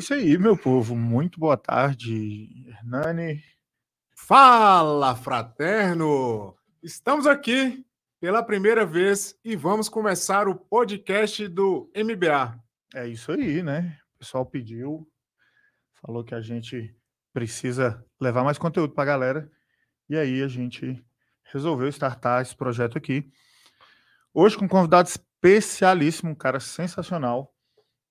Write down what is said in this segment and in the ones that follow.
isso aí, meu povo. Muito boa tarde, Hernani. Fala, fraterno! Estamos aqui pela primeira vez e vamos começar o podcast do MBA. É isso aí, né? O pessoal pediu, falou que a gente precisa levar mais conteúdo para a galera. E aí a gente resolveu startar esse projeto aqui. Hoje com um convidado especialíssimo, um cara sensacional,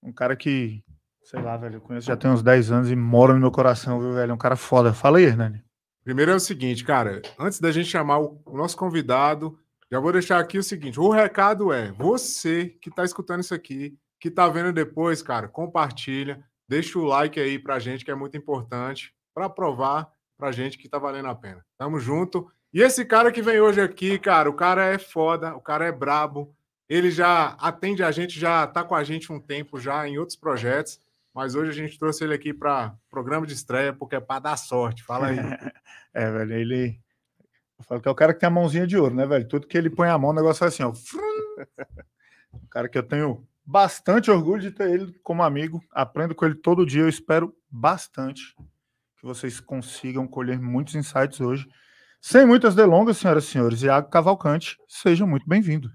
um cara que Sei lá, velho, eu conheço já tem uns 10 anos e mora no meu coração, viu, velho? É um cara foda. Fala aí, Hernani. Primeiro é o seguinte, cara, antes da gente chamar o nosso convidado, já vou deixar aqui o seguinte: o recado é você que está escutando isso aqui, que está vendo depois, cara, compartilha, deixa o like aí pra gente, que é muito importante, para provar pra gente que tá valendo a pena. Tamo junto. E esse cara que vem hoje aqui, cara, o cara é foda, o cara é brabo, ele já atende a gente, já tá com a gente um tempo já em outros projetos mas hoje a gente trouxe ele aqui para programa de estreia, porque é para dar sorte. Fala aí. é, velho, ele. Eu falo que é o cara que tem a mãozinha de ouro, né, velho? Tudo que ele põe a mão, o negócio é assim, ó. O cara que eu tenho bastante orgulho de ter ele como amigo. Aprendo com ele todo dia. Eu espero bastante que vocês consigam colher muitos insights hoje. Sem muitas delongas, senhoras e senhores, Iago Cavalcante, seja muito bem-vindo.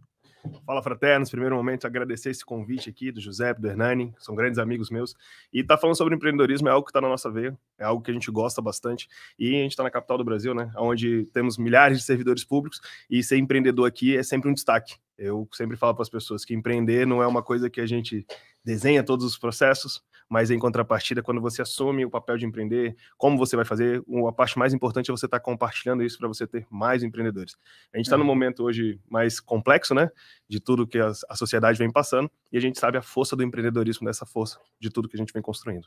Fala Fraternos, primeiro momento agradecer esse convite aqui do José, do Hernani, que são grandes amigos meus. E tá falando sobre empreendedorismo é algo que está na nossa veia, é algo que a gente gosta bastante. E a gente está na capital do Brasil, né, onde temos milhares de servidores públicos e ser empreendedor aqui é sempre um destaque. Eu sempre falo para as pessoas que empreender não é uma coisa que a gente desenha todos os processos, mas em contrapartida, quando você assume o papel de empreender, como você vai fazer, a parte mais importante é você estar tá compartilhando isso para você ter mais empreendedores. A gente está é. num uhum. momento hoje mais complexo, né, de tudo que a, a sociedade vem passando, e a gente sabe a força do empreendedorismo, dessa força de tudo que a gente vem construindo.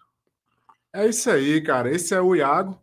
É isso aí, cara. Esse é o Iago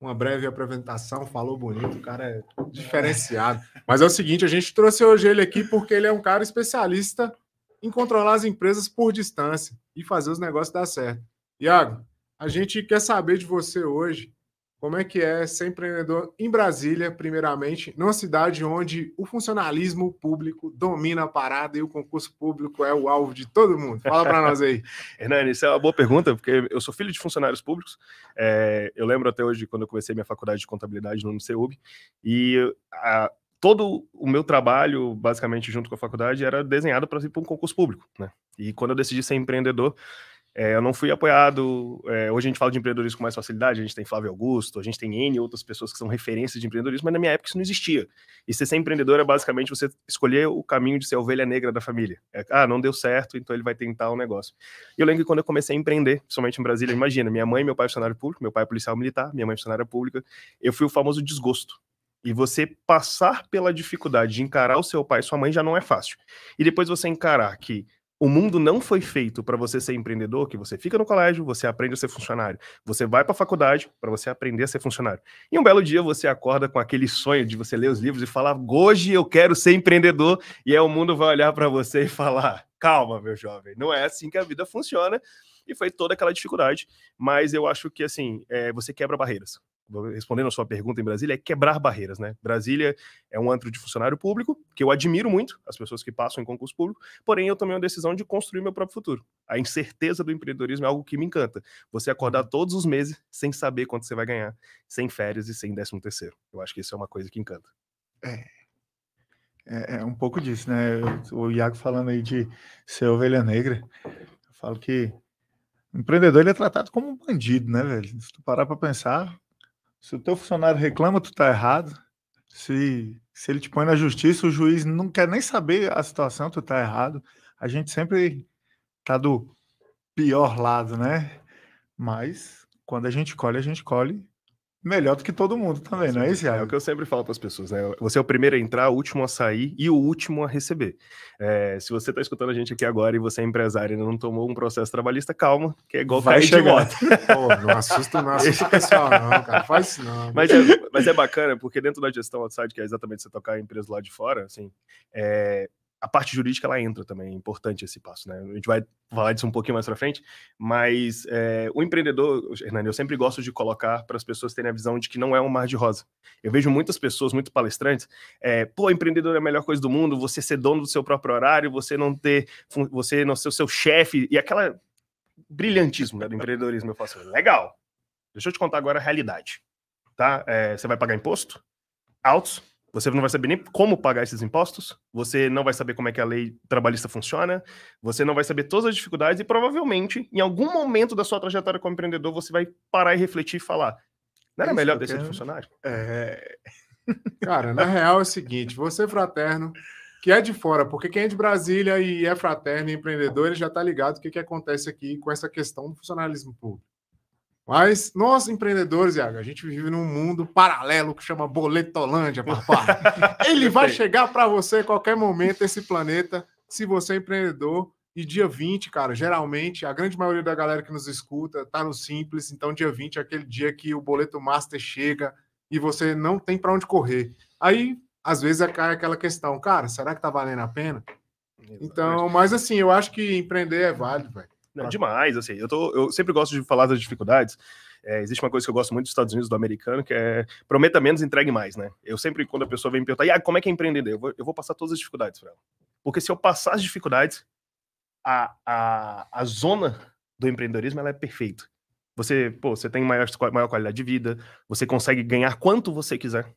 uma breve apresentação, falou bonito, o cara é diferenciado. Mas é o seguinte, a gente trouxe hoje ele aqui porque ele é um cara especialista em controlar as empresas por distância e fazer os negócios dar certo. Iago, a gente quer saber de você hoje como é que é ser empreendedor em Brasília, primeiramente, numa cidade onde o funcionalismo público domina a parada e o concurso público é o alvo de todo mundo? Fala para nós aí. Hernani, isso é uma boa pergunta, porque eu sou filho de funcionários públicos. É, eu lembro até hoje, quando eu comecei minha faculdade de contabilidade no MCUB, e a, todo o meu trabalho, basicamente junto com a faculdade, era desenhado para ir para um concurso público. Né? E quando eu decidi ser empreendedor, é, eu não fui apoiado. É, hoje a gente fala de empreendedorismo com mais facilidade, a gente tem Flávio Augusto, a gente tem N outras pessoas que são referências de empreendedorismo, mas na minha época isso não existia. E ser, ser empreendedor é basicamente você escolher o caminho de ser a ovelha negra da família. É, ah, não deu certo, então ele vai tentar o um negócio. E eu lembro que quando eu comecei a empreender, principalmente em Brasília, imagina, minha mãe e meu pai é funcionário público, meu pai é policial militar, minha mãe é funcionária pública, eu fui o famoso desgosto. E você passar pela dificuldade de encarar o seu pai e sua mãe já não é fácil. E depois você encarar que o mundo não foi feito para você ser empreendedor, que você fica no colégio, você aprende a ser funcionário. Você vai para a faculdade para você aprender a ser funcionário. E um belo dia você acorda com aquele sonho de você ler os livros e falar: "Hoje eu quero ser empreendedor". E aí o mundo vai olhar para você e falar: "Calma, meu jovem, não é assim que a vida funciona". E foi toda aquela dificuldade, mas eu acho que assim, é, você quebra barreiras respondendo a sua pergunta em Brasília, é quebrar barreiras, né? Brasília é um antro de funcionário público, que eu admiro muito, as pessoas que passam em concurso público, porém eu tomei uma decisão de construir meu próprio futuro. A incerteza do empreendedorismo é algo que me encanta. Você acordar uhum. todos os meses sem saber quanto você vai ganhar, sem férias e sem décimo terceiro. Eu acho que isso é uma coisa que encanta. É, é, é um pouco disso, né? O Iago falando aí de ser ovelha negra, eu falo que o empreendedor ele é tratado como um bandido, né, velho? Se tu parar para pensar, se o teu funcionário reclama, tu tá errado. Se, se ele te põe na justiça, o juiz não quer nem saber a situação, tu tá errado. A gente sempre tá do pior lado, né? Mas quando a gente colhe, a gente colhe melhor do que todo mundo também, não é isso, É o que eu sempre falo para as pessoas, né? Você é o primeiro a entrar, o último a sair e o último a receber. É, se você está escutando a gente aqui agora e você é empresário e não tomou um processo trabalhista, calma, que é igual Vai chegar. de moto. Pô, não assusta, não assusta o pessoal, não, cara. Faz isso não. Mas é, mas é bacana, porque dentro da gestão outside, que é exatamente você tocar a empresa lá de fora, assim, é, a parte jurídica ela entra também, é importante esse passo, né? A gente vai falar disso um pouquinho mais para frente, mas é, o empreendedor, Hernani, eu sempre gosto de colocar para as pessoas terem a visão de que não é um mar de rosa. Eu vejo muitas pessoas, muitos palestrantes, é, pô, empreendedor é a melhor coisa do mundo, você ser dono do seu próprio horário, você não ter, você não ser o seu chefe, e aquela brilhantismo né, do empreendedorismo, eu faço, legal. Deixa eu te contar agora a realidade, tá? É, você vai pagar imposto, altos, você não vai saber nem como pagar esses impostos, você não vai saber como é que a lei trabalhista funciona, você não vai saber todas as dificuldades e provavelmente, em algum momento da sua trajetória como empreendedor, você vai parar e refletir e falar: não era melhor descer de funcionário? É. Cara, na real é o seguinte: você é fraterno, que é de fora, porque quem é de Brasília e é fraterno e empreendedor, ele já tá ligado o que, que acontece aqui com essa questão do funcionalismo público. Mas nós, empreendedores, Iago, a gente vive num mundo paralelo que chama Boletolândia, papai. Ele vai chegar para você a qualquer momento, esse planeta, se você é empreendedor. E dia 20, cara, geralmente, a grande maioria da galera que nos escuta tá no Simples, então dia 20 é aquele dia que o boleto master chega e você não tem para onde correr. Aí, às vezes, é cai aquela questão, cara, será que tá valendo a pena? Exatamente. Então, mas assim, eu acho que empreender é válido, velho. Não, tá. demais, assim, eu, tô, eu sempre gosto de falar das dificuldades. É, existe uma coisa que eu gosto muito dos Estados Unidos, do americano, que é prometa menos, entregue mais, né? Eu sempre, quando a pessoa vem me perguntar, ah, como é que é empreender? Eu vou, eu vou passar todas as dificuldades para ela. Porque se eu passar as dificuldades, a, a, a zona do empreendedorismo ela é perfeita. Você, pô, você tem maior, maior qualidade de vida, você consegue ganhar quanto você quiser.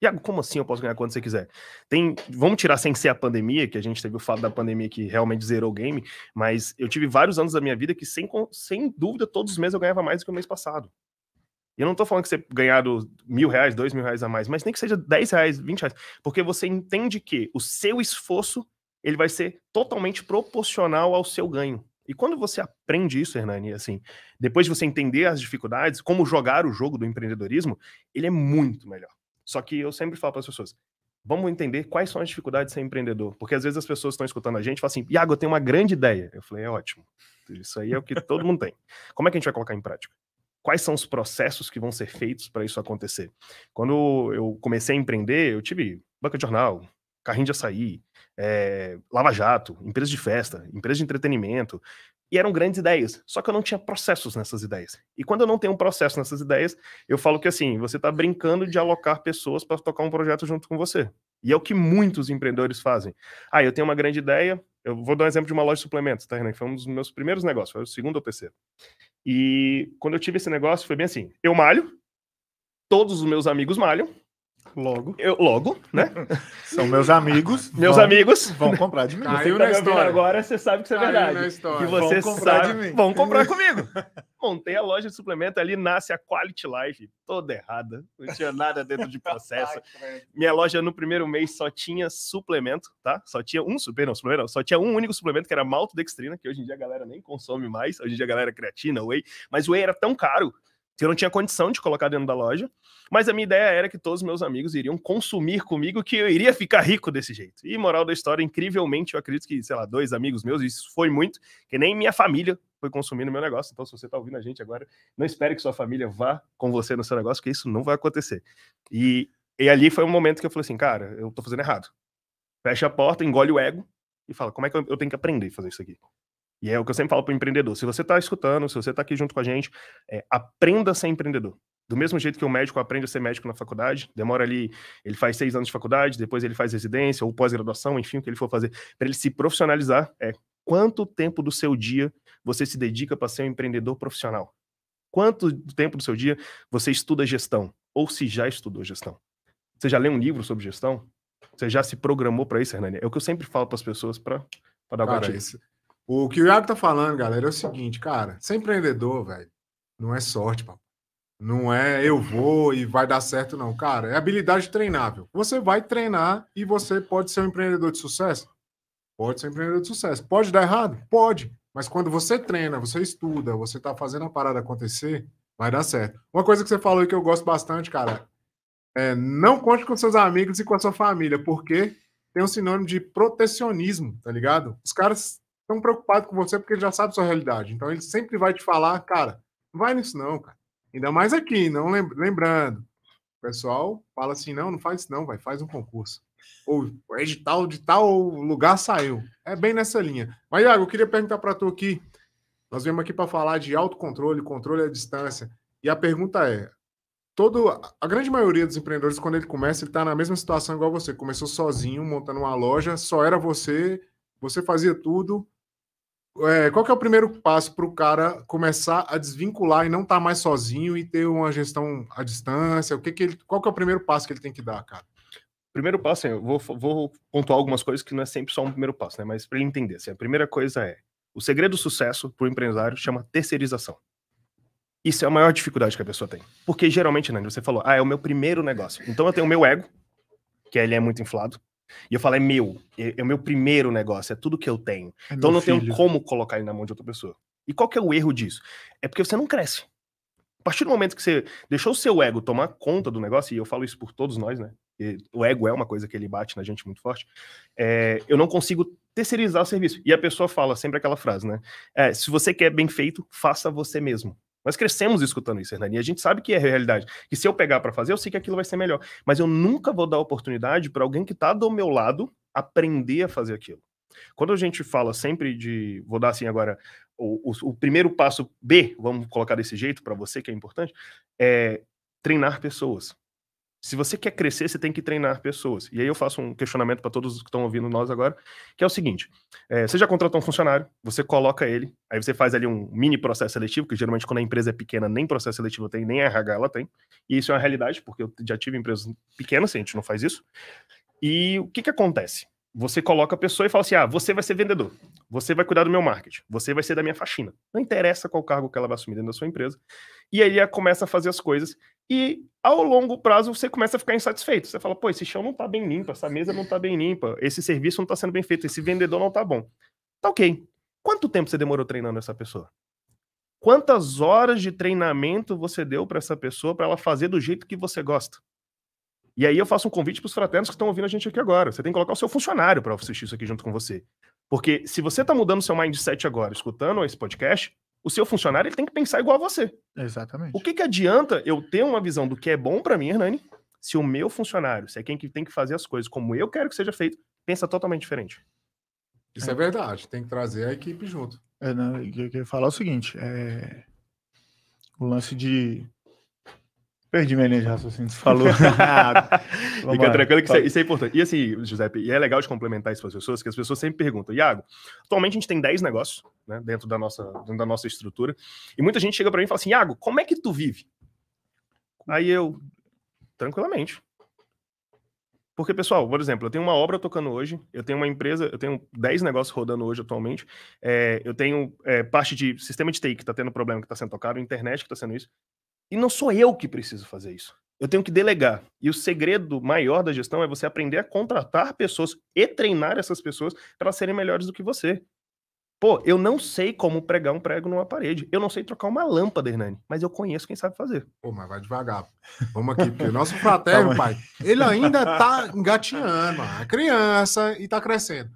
Iago, como assim eu posso ganhar quando você quiser? Tem, vamos tirar sem ser a pandemia, que a gente teve o fato da pandemia que realmente zerou o game, mas eu tive vários anos da minha vida que, sem, sem dúvida, todos os meses eu ganhava mais do que o mês passado. E eu não tô falando que você ganhado mil reais, dois mil reais a mais, mas nem que seja dez reais, vinte reais, porque você entende que o seu esforço ele vai ser totalmente proporcional ao seu ganho. E quando você aprende isso, Hernani, assim, depois de você entender as dificuldades, como jogar o jogo do empreendedorismo, ele é muito melhor. Só que eu sempre falo para as pessoas, vamos entender quais são as dificuldades de ser empreendedor. Porque às vezes as pessoas estão escutando a gente e falam assim, Iago, eu tenho uma grande ideia. Eu falei, é ótimo. Isso aí é o que todo mundo tem. Como é que a gente vai colocar em prática? Quais são os processos que vão ser feitos para isso acontecer? Quando eu comecei a empreender, eu tive banca de jornal, carrinho de açaí, é, eh, lava-jato, empresa de festa, empresa de entretenimento, e eram grandes ideias, só que eu não tinha processos nessas ideias. E quando eu não tenho um processo nessas ideias, eu falo que assim, você está brincando de alocar pessoas para tocar um projeto junto com você. E é o que muitos empreendedores fazem. Ah, eu tenho uma grande ideia, eu vou dar um exemplo de uma loja de suplementos, tá, Renan? foi um dos meus primeiros negócios, foi o segundo ou terceiro. E quando eu tive esse negócio, foi bem assim: eu malho, todos os meus amigos malham, Logo. Eu, logo, né? São meus amigos. meus vão, amigos. Vão comprar de mim. Caiu você tá na Agora você sabe que isso é Caiu verdade. E você vão comprar sabe, de mim. Vão comprar comigo. Montei a loja de suplemento, ali nasce a Quality Life, toda errada. Não tinha nada dentro de processo. Minha loja no primeiro mês só tinha suplemento, tá? Só tinha um suplemento, não, suplemento não, só tinha um único suplemento que era maltodextrina, que hoje em dia a galera nem consome mais. Hoje em dia a galera é creatina, whey. Mas o whey era tão caro que eu não tinha condição de colocar dentro da loja. Mas a minha ideia era que todos os meus amigos iriam consumir comigo, que eu iria ficar rico desse jeito. E moral da história, incrivelmente, eu acredito que, sei lá, dois amigos meus, isso foi muito, que nem minha família foi consumindo meu negócio. Então, se você está ouvindo a gente agora, não espere que sua família vá com você no seu negócio, porque isso não vai acontecer. E, e ali foi um momento que eu falei assim, cara, eu estou fazendo errado. Fecha a porta, engole o ego e fala, como é que eu, eu tenho que aprender a fazer isso aqui? E é o que eu sempre falo para o empreendedor: se você está escutando, se você está aqui junto com a gente, é, aprenda a ser empreendedor. Do mesmo jeito que o médico aprende a ser médico na faculdade, demora ali, ele faz seis anos de faculdade, depois ele faz residência ou pós-graduação, enfim, o que ele for fazer, para ele se profissionalizar, é quanto tempo do seu dia você se dedica para ser um empreendedor profissional? Quanto tempo do seu dia você estuda gestão? Ou se já estudou gestão? Você já leu um livro sobre gestão? Você já se programou para isso, Hernani? É o que eu sempre falo para as pessoas para dar Cara, esse, o que o Iago tá falando, galera, é o seguinte, cara, ser é empreendedor, velho, não é sorte, papai. Não é eu vou e vai dar certo, não, cara. É habilidade treinável. Você vai treinar e você pode ser um empreendedor de sucesso? Pode ser um empreendedor de sucesso. Pode dar errado? Pode. Mas quando você treina, você estuda, você tá fazendo a parada acontecer, vai dar certo. Uma coisa que você falou que eu gosto bastante, cara, é não conte com seus amigos e com a sua família, porque tem um sinônimo de protecionismo, tá ligado? Os caras estão preocupados com você porque ele já sabe sua realidade. Então ele sempre vai te falar, cara, não vai nisso não, cara. Ainda mais aqui, não lembrando. O pessoal fala assim, não, não faz isso não, vai, faz um concurso. Ou o edital de tal lugar saiu. É bem nessa linha. Mas, Iago, eu queria perguntar para tu aqui. Nós viemos aqui para falar de autocontrole, controle à distância. E a pergunta é, todo a grande maioria dos empreendedores quando ele começa ele está na mesma situação igual você começou sozinho montando uma loja só era você você fazia tudo é, qual que é o primeiro passo para o cara começar a desvincular e não estar tá mais sozinho e ter uma gestão à distância? O que que ele, qual que é o primeiro passo que ele tem que dar, cara? Primeiro passo, assim, eu vou, vou pontuar algumas coisas que não é sempre só um primeiro passo, né? Mas para ele entender, assim, a primeira coisa é o segredo do sucesso para o empresário chama terceirização. Isso é a maior dificuldade que a pessoa tem. Porque geralmente, né, você falou, ah, é o meu primeiro negócio. Então eu tenho o meu ego, que ele é muito inflado. E eu falo, é meu, é, é o meu primeiro negócio, é tudo que eu tenho. É então não filho. tenho como colocar ele na mão de outra pessoa. E qual que é o erro disso? É porque você não cresce. A partir do momento que você deixou o seu ego tomar conta do negócio, e eu falo isso por todos nós, né? E o ego é uma coisa que ele bate na gente muito forte. É, eu não consigo terceirizar o serviço. E a pessoa fala sempre aquela frase, né? É, se você quer bem feito, faça você mesmo. Nós crescemos escutando isso, Hernani. A gente sabe que é realidade. Que se eu pegar para fazer, eu sei que aquilo vai ser melhor. Mas eu nunca vou dar oportunidade para alguém que está do meu lado aprender a fazer aquilo. Quando a gente fala sempre de, vou dar assim agora, o, o, o primeiro passo B, vamos colocar desse jeito para você que é importante, é treinar pessoas. Se você quer crescer, você tem que treinar pessoas. E aí eu faço um questionamento para todos que estão ouvindo nós agora, que é o seguinte: é, você já contratou um funcionário, você coloca ele, aí você faz ali um mini processo seletivo, que geralmente quando a empresa é pequena, nem processo seletivo tem, nem RH ela tem. E isso é uma realidade, porque eu já tive empresas pequenas, assim, a gente não faz isso. E o que, que acontece? Você coloca a pessoa e fala assim: ah, você vai ser vendedor, você vai cuidar do meu marketing, você vai ser da minha faxina. Não interessa qual cargo que ela vai assumir dentro da sua empresa. E aí ela começa a fazer as coisas e ao longo prazo você começa a ficar insatisfeito. Você fala, pô, esse chão não tá bem limpo, essa mesa não tá bem limpa, esse serviço não tá sendo bem feito, esse vendedor não tá bom. Tá ok. Quanto tempo você demorou treinando essa pessoa? Quantas horas de treinamento você deu para essa pessoa para ela fazer do jeito que você gosta? E aí eu faço um convite para os fraternos que estão ouvindo a gente aqui agora. Você tem que colocar o seu funcionário para assistir isso aqui junto com você. Porque se você está mudando seu mindset agora, escutando esse podcast, o seu funcionário ele tem que pensar igual a você. Exatamente. O que, que adianta eu ter uma visão do que é bom para mim, Hernani, se o meu funcionário, se é quem que tem que fazer as coisas como eu quero que seja feito, pensa totalmente diferente? Isso é, é verdade, tem que trazer a equipe junto. É, não, eu queria falar o seguinte: é... o lance de Perdi minha linha de raciocínio, falou. Ah, Fica lá. tranquilo que isso, é, isso é, importante. E assim, Giuseppe, e é legal de complementar isso para as pessoas, que as pessoas sempre perguntam, Iago, atualmente a gente tem 10 negócios né, dentro, da nossa, dentro da nossa estrutura, e muita gente chega para mim e fala assim, Iago, como é que tu vive? Aí eu, tranquilamente. Porque, pessoal, por exemplo, eu tenho uma obra tocando hoje, eu tenho uma empresa, eu tenho 10 negócios rodando hoje atualmente, é, eu tenho é, parte de sistema de TI que está tendo problema que está sendo tocado, internet que está sendo isso. E não sou eu que preciso fazer isso. Eu tenho que delegar. E o segredo maior da gestão é você aprender a contratar pessoas e treinar essas pessoas para serem melhores do que você. Pô, eu não sei como pregar um prego numa parede. Eu não sei trocar uma lâmpada, Hernani, mas eu conheço quem sabe fazer. Pô, mas vai devagar. Vamos aqui, porque o nosso fraterno, pai, ele ainda tá engatinhando, a criança e tá crescendo.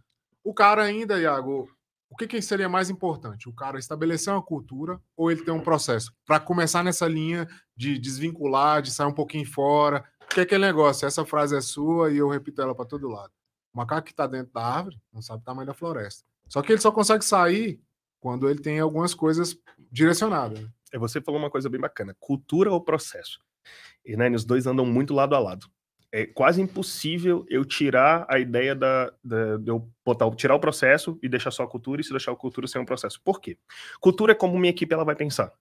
O cara ainda, Iago, o que, que seria mais importante? O cara estabelecer uma cultura ou ele ter um processo? Para começar nessa linha de desvincular, de sair um pouquinho fora. O que é aquele negócio? Essa frase é sua e eu repito ela para todo lado. O macaco que está dentro da árvore não sabe o tamanho da floresta. Só que ele só consegue sair quando ele tem algumas coisas direcionadas. Né? É, você falou uma coisa bem bacana: cultura ou processo? E né, os dois andam muito lado a lado é quase impossível eu tirar a ideia da, da, de eu botar, tirar o processo e deixar só a cultura, e se deixar a cultura sem um processo. Por quê? Cultura é como minha equipe ela vai pensar.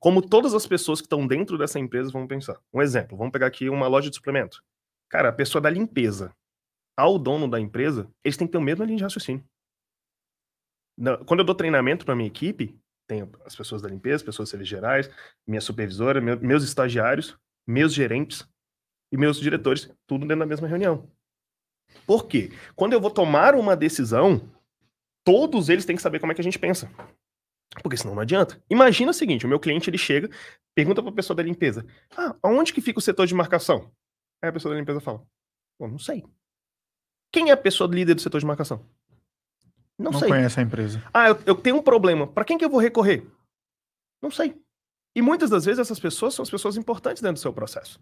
Como todas as pessoas que estão dentro dessa empresa vão pensar. Um exemplo, vamos pegar aqui uma loja de suplemento. Cara, a pessoa da limpeza ao dono da empresa, eles têm que ter o mesmo linha de raciocínio. Quando eu dou treinamento para minha equipe, tenho as pessoas da limpeza, pessoas serviços gerais, minha supervisora, meus estagiários, meus gerentes, e meus diretores, tudo dentro da mesma reunião. Por quê? Quando eu vou tomar uma decisão, todos eles têm que saber como é que a gente pensa. Porque senão não adianta. Imagina o seguinte, o meu cliente ele chega, pergunta para a pessoa da limpeza: "Ah, aonde que fica o setor de marcação?" Aí a pessoa da limpeza fala: "Eu não sei." Quem é a pessoa líder do setor de marcação? Não, não sei. Não conhece a empresa. Ah, eu, eu tenho um problema. Para quem que eu vou recorrer? Não sei. E muitas das vezes essas pessoas são as pessoas importantes dentro do seu processo.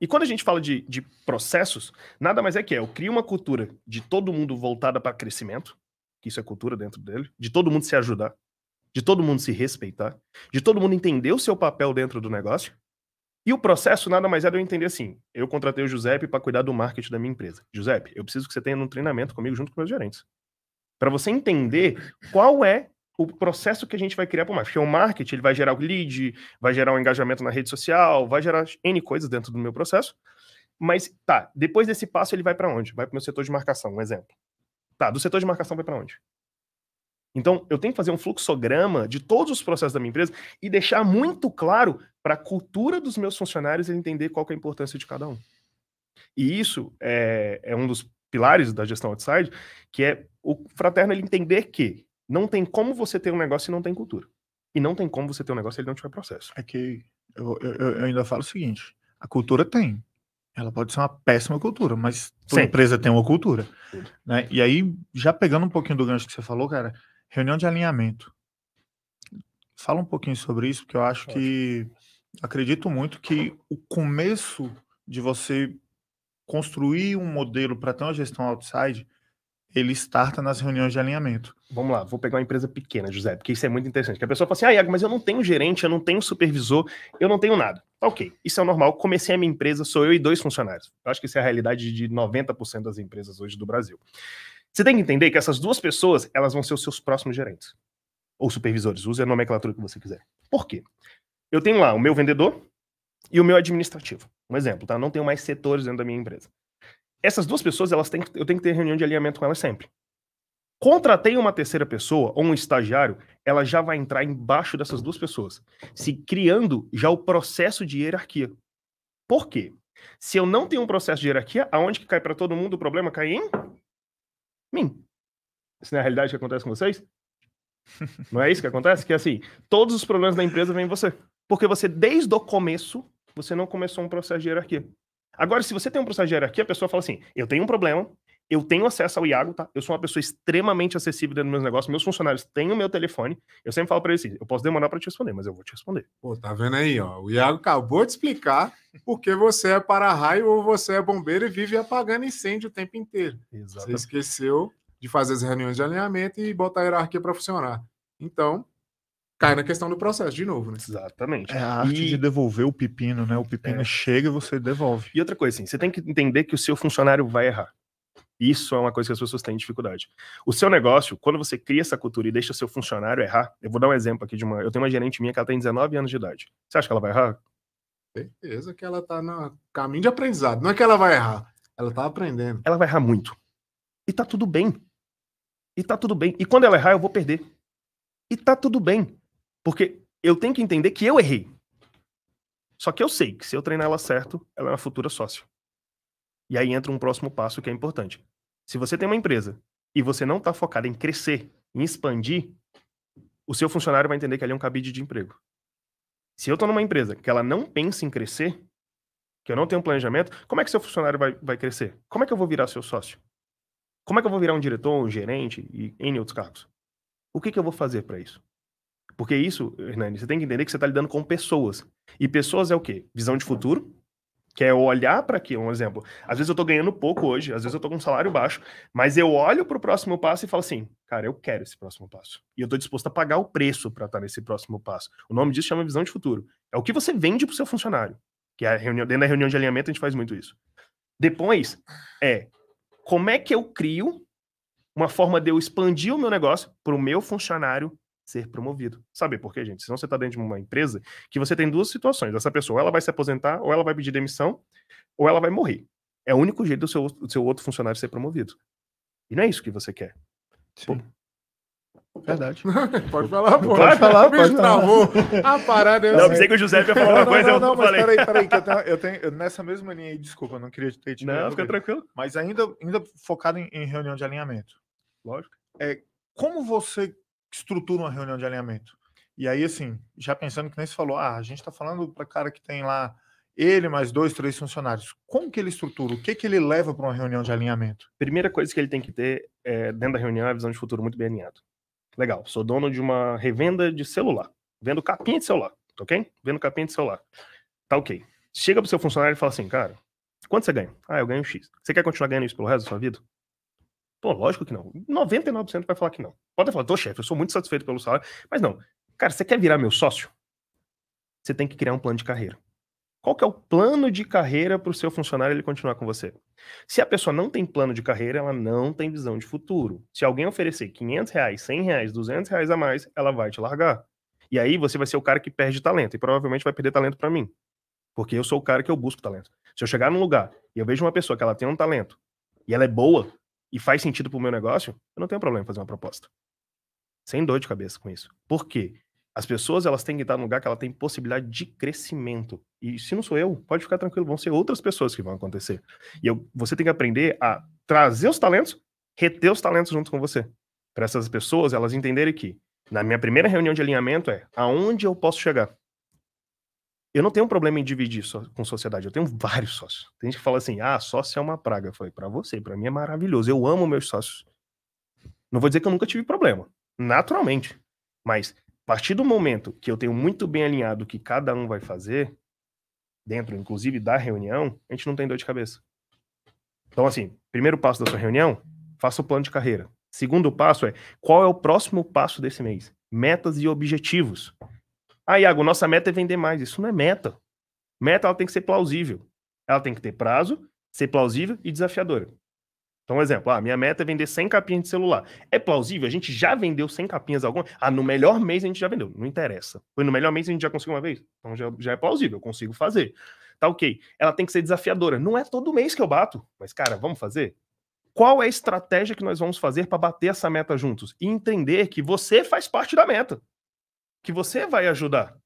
E quando a gente fala de, de processos, nada mais é que é, eu crio uma cultura de todo mundo voltada para crescimento, que isso é cultura dentro dele, de todo mundo se ajudar, de todo mundo se respeitar, de todo mundo entender o seu papel dentro do negócio. E o processo nada mais é de eu entender assim, eu contratei o Giuseppe para cuidar do marketing da minha empresa. Giuseppe, eu preciso que você tenha um treinamento comigo junto com meus gerentes. Para você entender qual é o processo que a gente vai criar para o marketing. Porque o marketing ele vai gerar o lead, vai gerar um engajamento na rede social, vai gerar N coisas dentro do meu processo. Mas tá, depois desse passo ele vai para onde? Vai para o meu setor de marcação, um exemplo. Tá, do setor de marcação vai para onde? Então, eu tenho que fazer um fluxograma de todos os processos da minha empresa e deixar muito claro para a cultura dos meus funcionários entender qual é a importância de cada um. E isso é, é um dos pilares da gestão outside, que é o fraterno ele entender que não tem como você ter um negócio se não tem cultura. E não tem como você ter um negócio se ele não tiver processo. É que eu, eu, eu ainda falo o seguinte: a cultura tem. Ela pode ser uma péssima cultura, mas a empresa tem uma cultura. Né? E aí, já pegando um pouquinho do gancho que você falou, cara, reunião de alinhamento. Fala um pouquinho sobre isso, porque eu acho que. Acredito muito que o começo de você construir um modelo para ter uma gestão outside ele starta nas reuniões de alinhamento. Vamos lá, vou pegar uma empresa pequena, José, porque isso é muito interessante. Que a pessoa fala assim: ah, Iago, mas eu não tenho gerente, eu não tenho supervisor, eu não tenho nada. Tá ok, isso é normal. Comecei a minha empresa, sou eu e dois funcionários. Eu acho que isso é a realidade de 90% das empresas hoje do Brasil. Você tem que entender que essas duas pessoas, elas vão ser os seus próximos gerentes. Ou supervisores, use a nomenclatura que você quiser. Por quê? Eu tenho lá o meu vendedor e o meu administrativo. Um exemplo, tá? não tenho mais setores dentro da minha empresa. Essas duas pessoas, elas têm, eu tenho que ter reunião de alinhamento com elas sempre. Contratei uma terceira pessoa ou um estagiário, ela já vai entrar embaixo dessas duas pessoas, se criando já o processo de hierarquia. Por quê? Se eu não tenho um processo de hierarquia, aonde que cai para todo mundo o problema? Cai em mim. Isso não é a realidade que acontece com vocês? Não é isso que acontece? Que é assim, todos os problemas da empresa vêm em você. Porque você, desde o começo, você não começou um processo de hierarquia. Agora, se você tem um processo de hierarquia, a pessoa fala assim: eu tenho um problema, eu tenho acesso ao Iago, tá? Eu sou uma pessoa extremamente acessível dentro dos meus negócios, meus funcionários têm o meu telefone. Eu sempre falo para eles assim: eu posso demorar para te responder, mas eu vou te responder. Pô, tá vendo aí, ó? O Iago acabou de explicar por que você é para-raio ou você é bombeiro e vive apagando incêndio o tempo inteiro. Exatamente. Você esqueceu de fazer as reuniões de alinhamento e botar a hierarquia para funcionar. Então, cai na questão do processo de novo, né? Exatamente. É a arte e... de devolver o pepino, né? O pepino é. chega e você devolve. E outra coisa, assim, você tem que entender que o seu funcionário vai errar. Isso é uma coisa que as pessoas têm dificuldade. O seu negócio, quando você cria essa cultura e deixa o seu funcionário errar, eu vou dar um exemplo aqui de uma. Eu tenho uma gerente minha que ela tem 19 anos de idade. Você acha que ela vai errar? Certeza que ela tá no caminho de aprendizado. Não é que ela vai errar, ela tá aprendendo. Ela vai errar muito. E tá tudo bem. E tá tudo bem. E quando ela errar, eu vou perder. E tá tudo bem. Porque eu tenho que entender que eu errei. Só que eu sei que se eu treinar ela certo, ela é uma futura sócio. E aí entra um próximo passo que é importante. Se você tem uma empresa e você não está focado em crescer, em expandir, o seu funcionário vai entender que ali é um cabide de emprego. Se eu estou numa empresa que ela não pensa em crescer, que eu não tenho um planejamento, como é que seu funcionário vai, vai crescer? Como é que eu vou virar seu sócio? Como é que eu vou virar um diretor, um gerente e em outros cargos? O que, que eu vou fazer para isso? Porque isso, Hernani, você tem que entender que você está lidando com pessoas. E pessoas é o quê? Visão de futuro, que é olhar para aqui, um exemplo. Às vezes eu estou ganhando pouco hoje, às vezes eu estou com um salário baixo, mas eu olho para o próximo passo e falo assim, cara, eu quero esse próximo passo. E eu estou disposto a pagar o preço para estar tá nesse próximo passo. O nome disso chama visão de futuro. É o que você vende para o seu funcionário. Que é a reunião, dentro da reunião de alinhamento a gente faz muito isso. Depois é como é que eu crio uma forma de eu expandir o meu negócio para o meu funcionário ser promovido. Sabe por quê, gente? não você está dentro de uma empresa que você tem duas situações. Essa pessoa, ela vai se aposentar, ou ela vai pedir demissão, ou ela vai morrer. É o único jeito do seu, do seu outro funcionário ser promovido. E não é isso que você quer. Sim. Pô, Verdade. pode falar, pô. Pode falar, pode travou a parada. É não, assim. pensei que o José ia falar uma não, coisa. Não, não, eu mas falei. peraí, peraí, que eu tenho, eu tenho eu, nessa mesma linha aí, desculpa, não queria ter te Não, fica tranquilo. Mas ainda, ainda focado em, em, reunião de alinhamento. Lógico. É, como você que estrutura uma reunião de alinhamento. E aí, assim, já pensando que nem se falou, ah, a gente está falando para cara que tem lá ele mais dois, três funcionários. Como que ele estrutura? O que, que ele leva para uma reunião de alinhamento? Primeira coisa que ele tem que ter é, dentro da reunião é a visão de futuro muito bem alinhado. Legal, sou dono de uma revenda de celular. Vendo capinha de celular, tá ok? Vendo capinha de celular. Tá ok. Chega pro seu funcionário e fala assim, cara, quanto você ganha? Ah, eu ganho X. Você quer continuar ganhando isso pelo resto da sua vida? Pô, lógico que não. 99% vai falar que não. Pode falar, tô chefe, eu sou muito satisfeito pelo salário, mas não. Cara, você quer virar meu sócio? Você tem que criar um plano de carreira. Qual que é o plano de carreira para o seu funcionário ele continuar com você? Se a pessoa não tem plano de carreira, ela não tem visão de futuro. Se alguém oferecer 500 reais, 100 reais, 200 reais a mais, ela vai te largar. E aí você vai ser o cara que perde talento e provavelmente vai perder talento para mim, porque eu sou o cara que eu busco talento. Se eu chegar num lugar e eu vejo uma pessoa que ela tem um talento e ela é boa, e faz sentido pro meu negócio, eu não tenho problema em fazer uma proposta. Sem dor de cabeça com isso. Por quê? As pessoas elas têm que estar num lugar que ela tem possibilidade de crescimento. E se não sou eu, pode ficar tranquilo, vão ser outras pessoas que vão acontecer. E eu, você tem que aprender a trazer os talentos, reter os talentos junto com você. Para essas pessoas elas entenderem que na minha primeira reunião de alinhamento é aonde eu posso chegar. Eu não tenho um problema em dividir com sociedade, eu tenho vários sócios. Tem gente que fala assim: ah, sócio é uma praga. Foi falei, pra você, pra mim é maravilhoso. Eu amo meus sócios. Não vou dizer que eu nunca tive problema, naturalmente. Mas a partir do momento que eu tenho muito bem alinhado o que cada um vai fazer, dentro, inclusive, da reunião, a gente não tem dor de cabeça. Então, assim, primeiro passo da sua reunião, faça o plano de carreira. Segundo passo é qual é o próximo passo desse mês? Metas e objetivos. Ah, Iago, nossa meta é vender mais. Isso não é meta. Meta ela tem que ser plausível. Ela tem que ter prazo, ser plausível e desafiadora. Então, um exemplo, ah, minha meta é vender 100 capinhas de celular. É plausível? A gente já vendeu 100 capinhas alguma? Ah, no melhor mês a gente já vendeu. Não interessa. Foi no melhor mês a gente já conseguiu uma vez? Então já, já é plausível, eu consigo fazer. Tá ok. Ela tem que ser desafiadora. Não é todo mês que eu bato, mas cara, vamos fazer? Qual é a estratégia que nós vamos fazer para bater essa meta juntos? E entender que você faz parte da meta que você vai ajudar.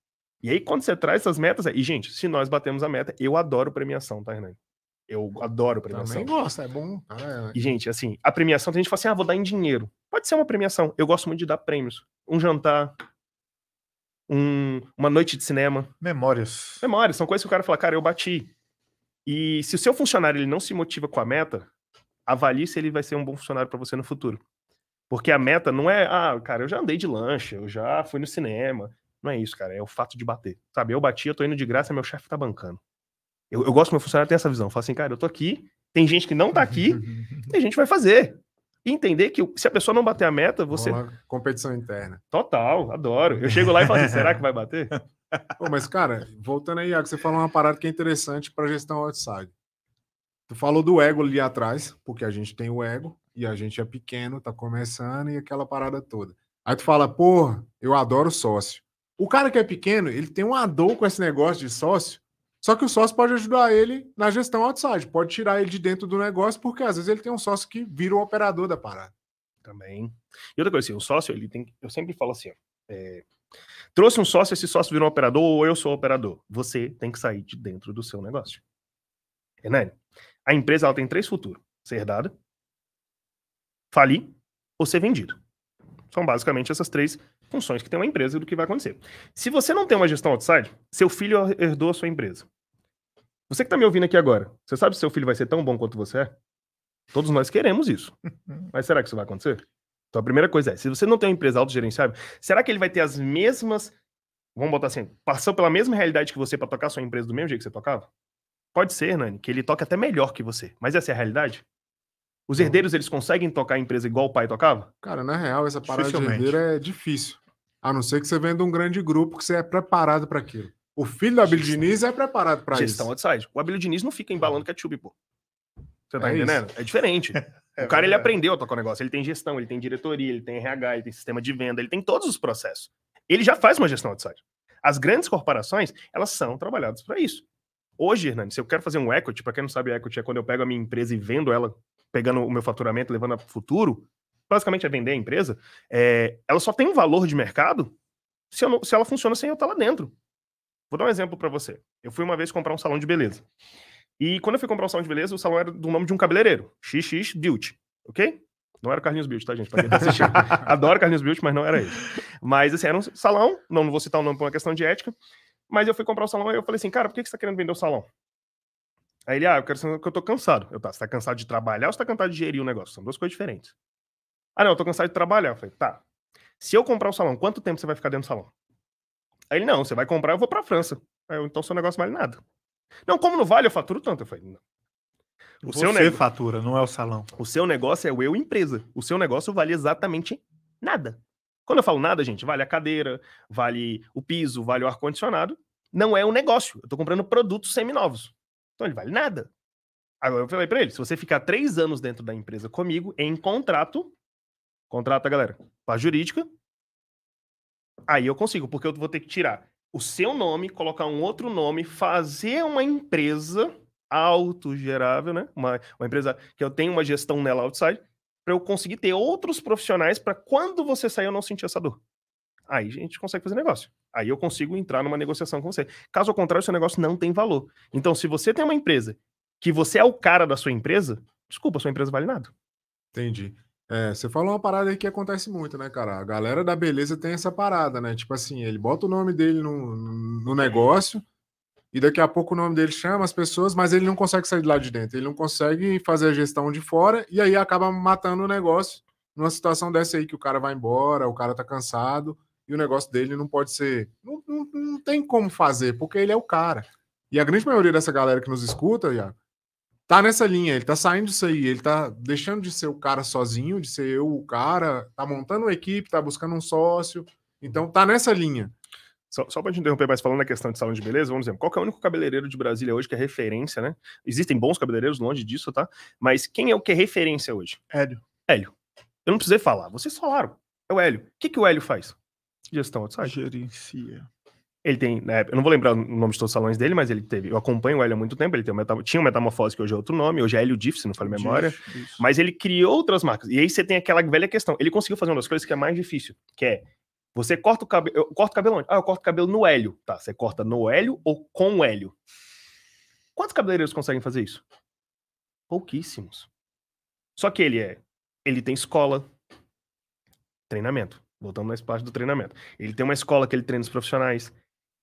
E aí, quando você traz essas metas, e gente, se nós batemos a meta, eu adoro premiação, tá, Renan Eu adoro premiação. Também gosta, é bom. Ah, é. E, gente, assim, a premiação, tem gente que fala assim, ah, vou dar em dinheiro. Pode ser uma premiação. Eu gosto muito de dar prêmios. Um jantar, um, uma noite de cinema. Memórias. Memórias, são coisas que o cara fala, cara, eu bati. E se o seu funcionário ele não se motiva com a meta, avalie se ele vai ser um bom funcionário para você no futuro. Porque a meta não é, ah, cara, eu já andei de lancha, eu já fui no cinema. Não é isso, cara, é o fato de bater. Sabe, eu bati, eu tô indo de graça, meu chefe tá bancando. Eu, eu gosto que meu funcionário tenha essa visão. Eu falo assim, cara, eu tô aqui, tem gente que não tá aqui, tem gente que vai fazer. E entender que se a pessoa não bater a meta, você. Uma competição interna. Total, adoro. Eu chego lá e falo assim, será que vai bater? Pô, mas, cara, voltando aí, Iago, você falou uma parada que é interessante para gestão outside. Tu falou do ego ali atrás, porque a gente tem o ego, e a gente é pequeno, tá começando e aquela parada toda. Aí tu fala, porra, eu adoro sócio. O cara que é pequeno, ele tem uma dor com esse negócio de sócio, só que o sócio pode ajudar ele na gestão outside, pode tirar ele de dentro do negócio, porque às vezes ele tem um sócio que vira o operador da parada. Também. E outra coisa, assim, o sócio, ele tem. Eu sempre falo assim, ó, é... trouxe um sócio, esse sócio virou um operador, ou eu sou operador. Você tem que sair de dentro do seu negócio. Renan, a empresa ela tem três futuros: ser herdada, falir ou ser vendido. São basicamente essas três funções que tem uma empresa e do que vai acontecer. Se você não tem uma gestão outside, seu filho herdou a sua empresa. Você que está me ouvindo aqui agora, você sabe se seu filho vai ser tão bom quanto você é? Todos nós queremos isso. Mas será que isso vai acontecer? Então a primeira coisa é, se você não tem uma empresa autogerenciável, será que ele vai ter as mesmas, vamos botar assim, passou pela mesma realidade que você para tocar sua empresa do mesmo jeito que você tocava? Pode ser, Nani, que ele toque até melhor que você. Mas essa é a realidade? Os então herdeiros, eles conseguem tocar a empresa igual o pai tocava? Cara, na real, essa parada de herdeiro é difícil. A não ser que você venda um grande grupo que você é preparado para aquilo. O filho do Abílio Diniz é preparado para isso. Gestão é outside. O Abílio Diniz não fica embalando ketchup, pô. Você tá é entendendo? Isso. É diferente. é o cara, ele aprendeu a tocar o negócio. Ele tem gestão, ele tem diretoria, ele tem RH, ele tem sistema de venda, ele tem todos os processos. Ele já faz uma gestão outside. As grandes corporações, elas são trabalhadas para isso. Hoje, Hernani, se eu quero fazer um equity, para quem não sabe, equity é quando eu pego a minha empresa e vendo ela pegando o meu faturamento, levando para o futuro, basicamente é vender a empresa, é, ela só tem um valor de mercado se, não, se ela funciona sem eu estar lá dentro. Vou dar um exemplo para você. Eu fui uma vez comprar um salão de beleza. E quando eu fui comprar um salão de beleza, o salão era do nome de um cabeleireiro, XX Built ok? Não era o Carlinhos Built tá, gente? Pra quem tá assistindo. Adoro Carlinhos Beauty, mas não era ele. Mas, assim, era um salão, não, não vou citar o nome por uma questão de ética, mas eu fui comprar o salão e eu falei assim, cara, por que, que você tá querendo vender o salão? Aí ele, ah, eu quero saber que eu tô cansado. Eu, tá, você tá cansado de trabalhar ou você tá cansado de gerir o negócio? São duas coisas diferentes. Ah, não, eu tô cansado de trabalhar. Eu falei, tá. Se eu comprar o um salão, quanto tempo você vai ficar dentro do salão? Aí ele, não, você vai comprar, eu vou pra França. Aí eu, então seu negócio vale nada. Não, como não vale? Eu faturo tanto. Eu falei, não. O você seu negócio, fatura, não é o salão. O seu negócio é o eu empresa. O seu negócio vale exatamente nada. Quando eu falo nada, gente, vale a cadeira, vale o piso, vale o ar-condicionado. Não é um negócio. Eu tô comprando produtos seminovos. Então ele vale nada. Agora eu falei para ele: se você ficar três anos dentro da empresa comigo, em contrato, contrato, galera, para jurídica, aí eu consigo, porque eu vou ter que tirar o seu nome, colocar um outro nome, fazer uma empresa autogerável, né? Uma, uma empresa que eu tenho uma gestão nela outside, para eu conseguir ter outros profissionais para quando você sair eu não sentir essa dor aí a gente consegue fazer negócio. Aí eu consigo entrar numa negociação com você. Caso contrário, seu negócio não tem valor. Então, se você tem uma empresa que você é o cara da sua empresa, desculpa, sua empresa vale nada. Entendi. É, você falou uma parada aí que acontece muito, né, cara? A galera da beleza tem essa parada, né? Tipo assim, ele bota o nome dele no, no negócio e daqui a pouco o nome dele chama as pessoas, mas ele não consegue sair de lá de dentro. Ele não consegue fazer a gestão de fora e aí acaba matando o negócio numa situação dessa aí que o cara vai embora, o cara tá cansado e o negócio dele não pode ser. Não, não, não tem como fazer, porque ele é o cara. E a grande maioria dessa galera que nos escuta, já tá nessa linha, ele tá saindo disso aí, ele tá deixando de ser o cara sozinho, de ser eu o cara, tá montando uma equipe, tá buscando um sócio, então tá nessa linha. Só, só para te interromper, mas falando na questão de salão de beleza, vamos dizer, qual é o único cabeleireiro de Brasília hoje que é referência, né? Existem bons cabeleireiros, longe disso, tá? Mas quem é o que é referência hoje? Hélio. Hélio. Eu não precisei falar, vocês falaram. É o Hélio. O que, que o Hélio faz? Gestão outside. Gerencia. Ele tem, né, eu não vou lembrar o nome de todos os salões dele, mas ele teve. Eu acompanho o Hélio há muito tempo. Ele tem metam, tinha o Metamorfose, que hoje é outro nome, hoje é Hélio Diff, se não falha a memória. Mas ele criou outras marcas. E aí você tem aquela velha questão. Ele conseguiu fazer uma das coisas que é mais difícil, que é você corta o cabelo. Eu corto o cabelo onde? Ah, eu corto o cabelo no Hélio. Tá, você corta no Hélio ou com o Hélio? Quantos cabeleireiros conseguem fazer isso? Pouquíssimos. Só que ele é. Ele tem escola, treinamento. Voltando na parte do treinamento. Ele tem uma escola que ele treina os profissionais.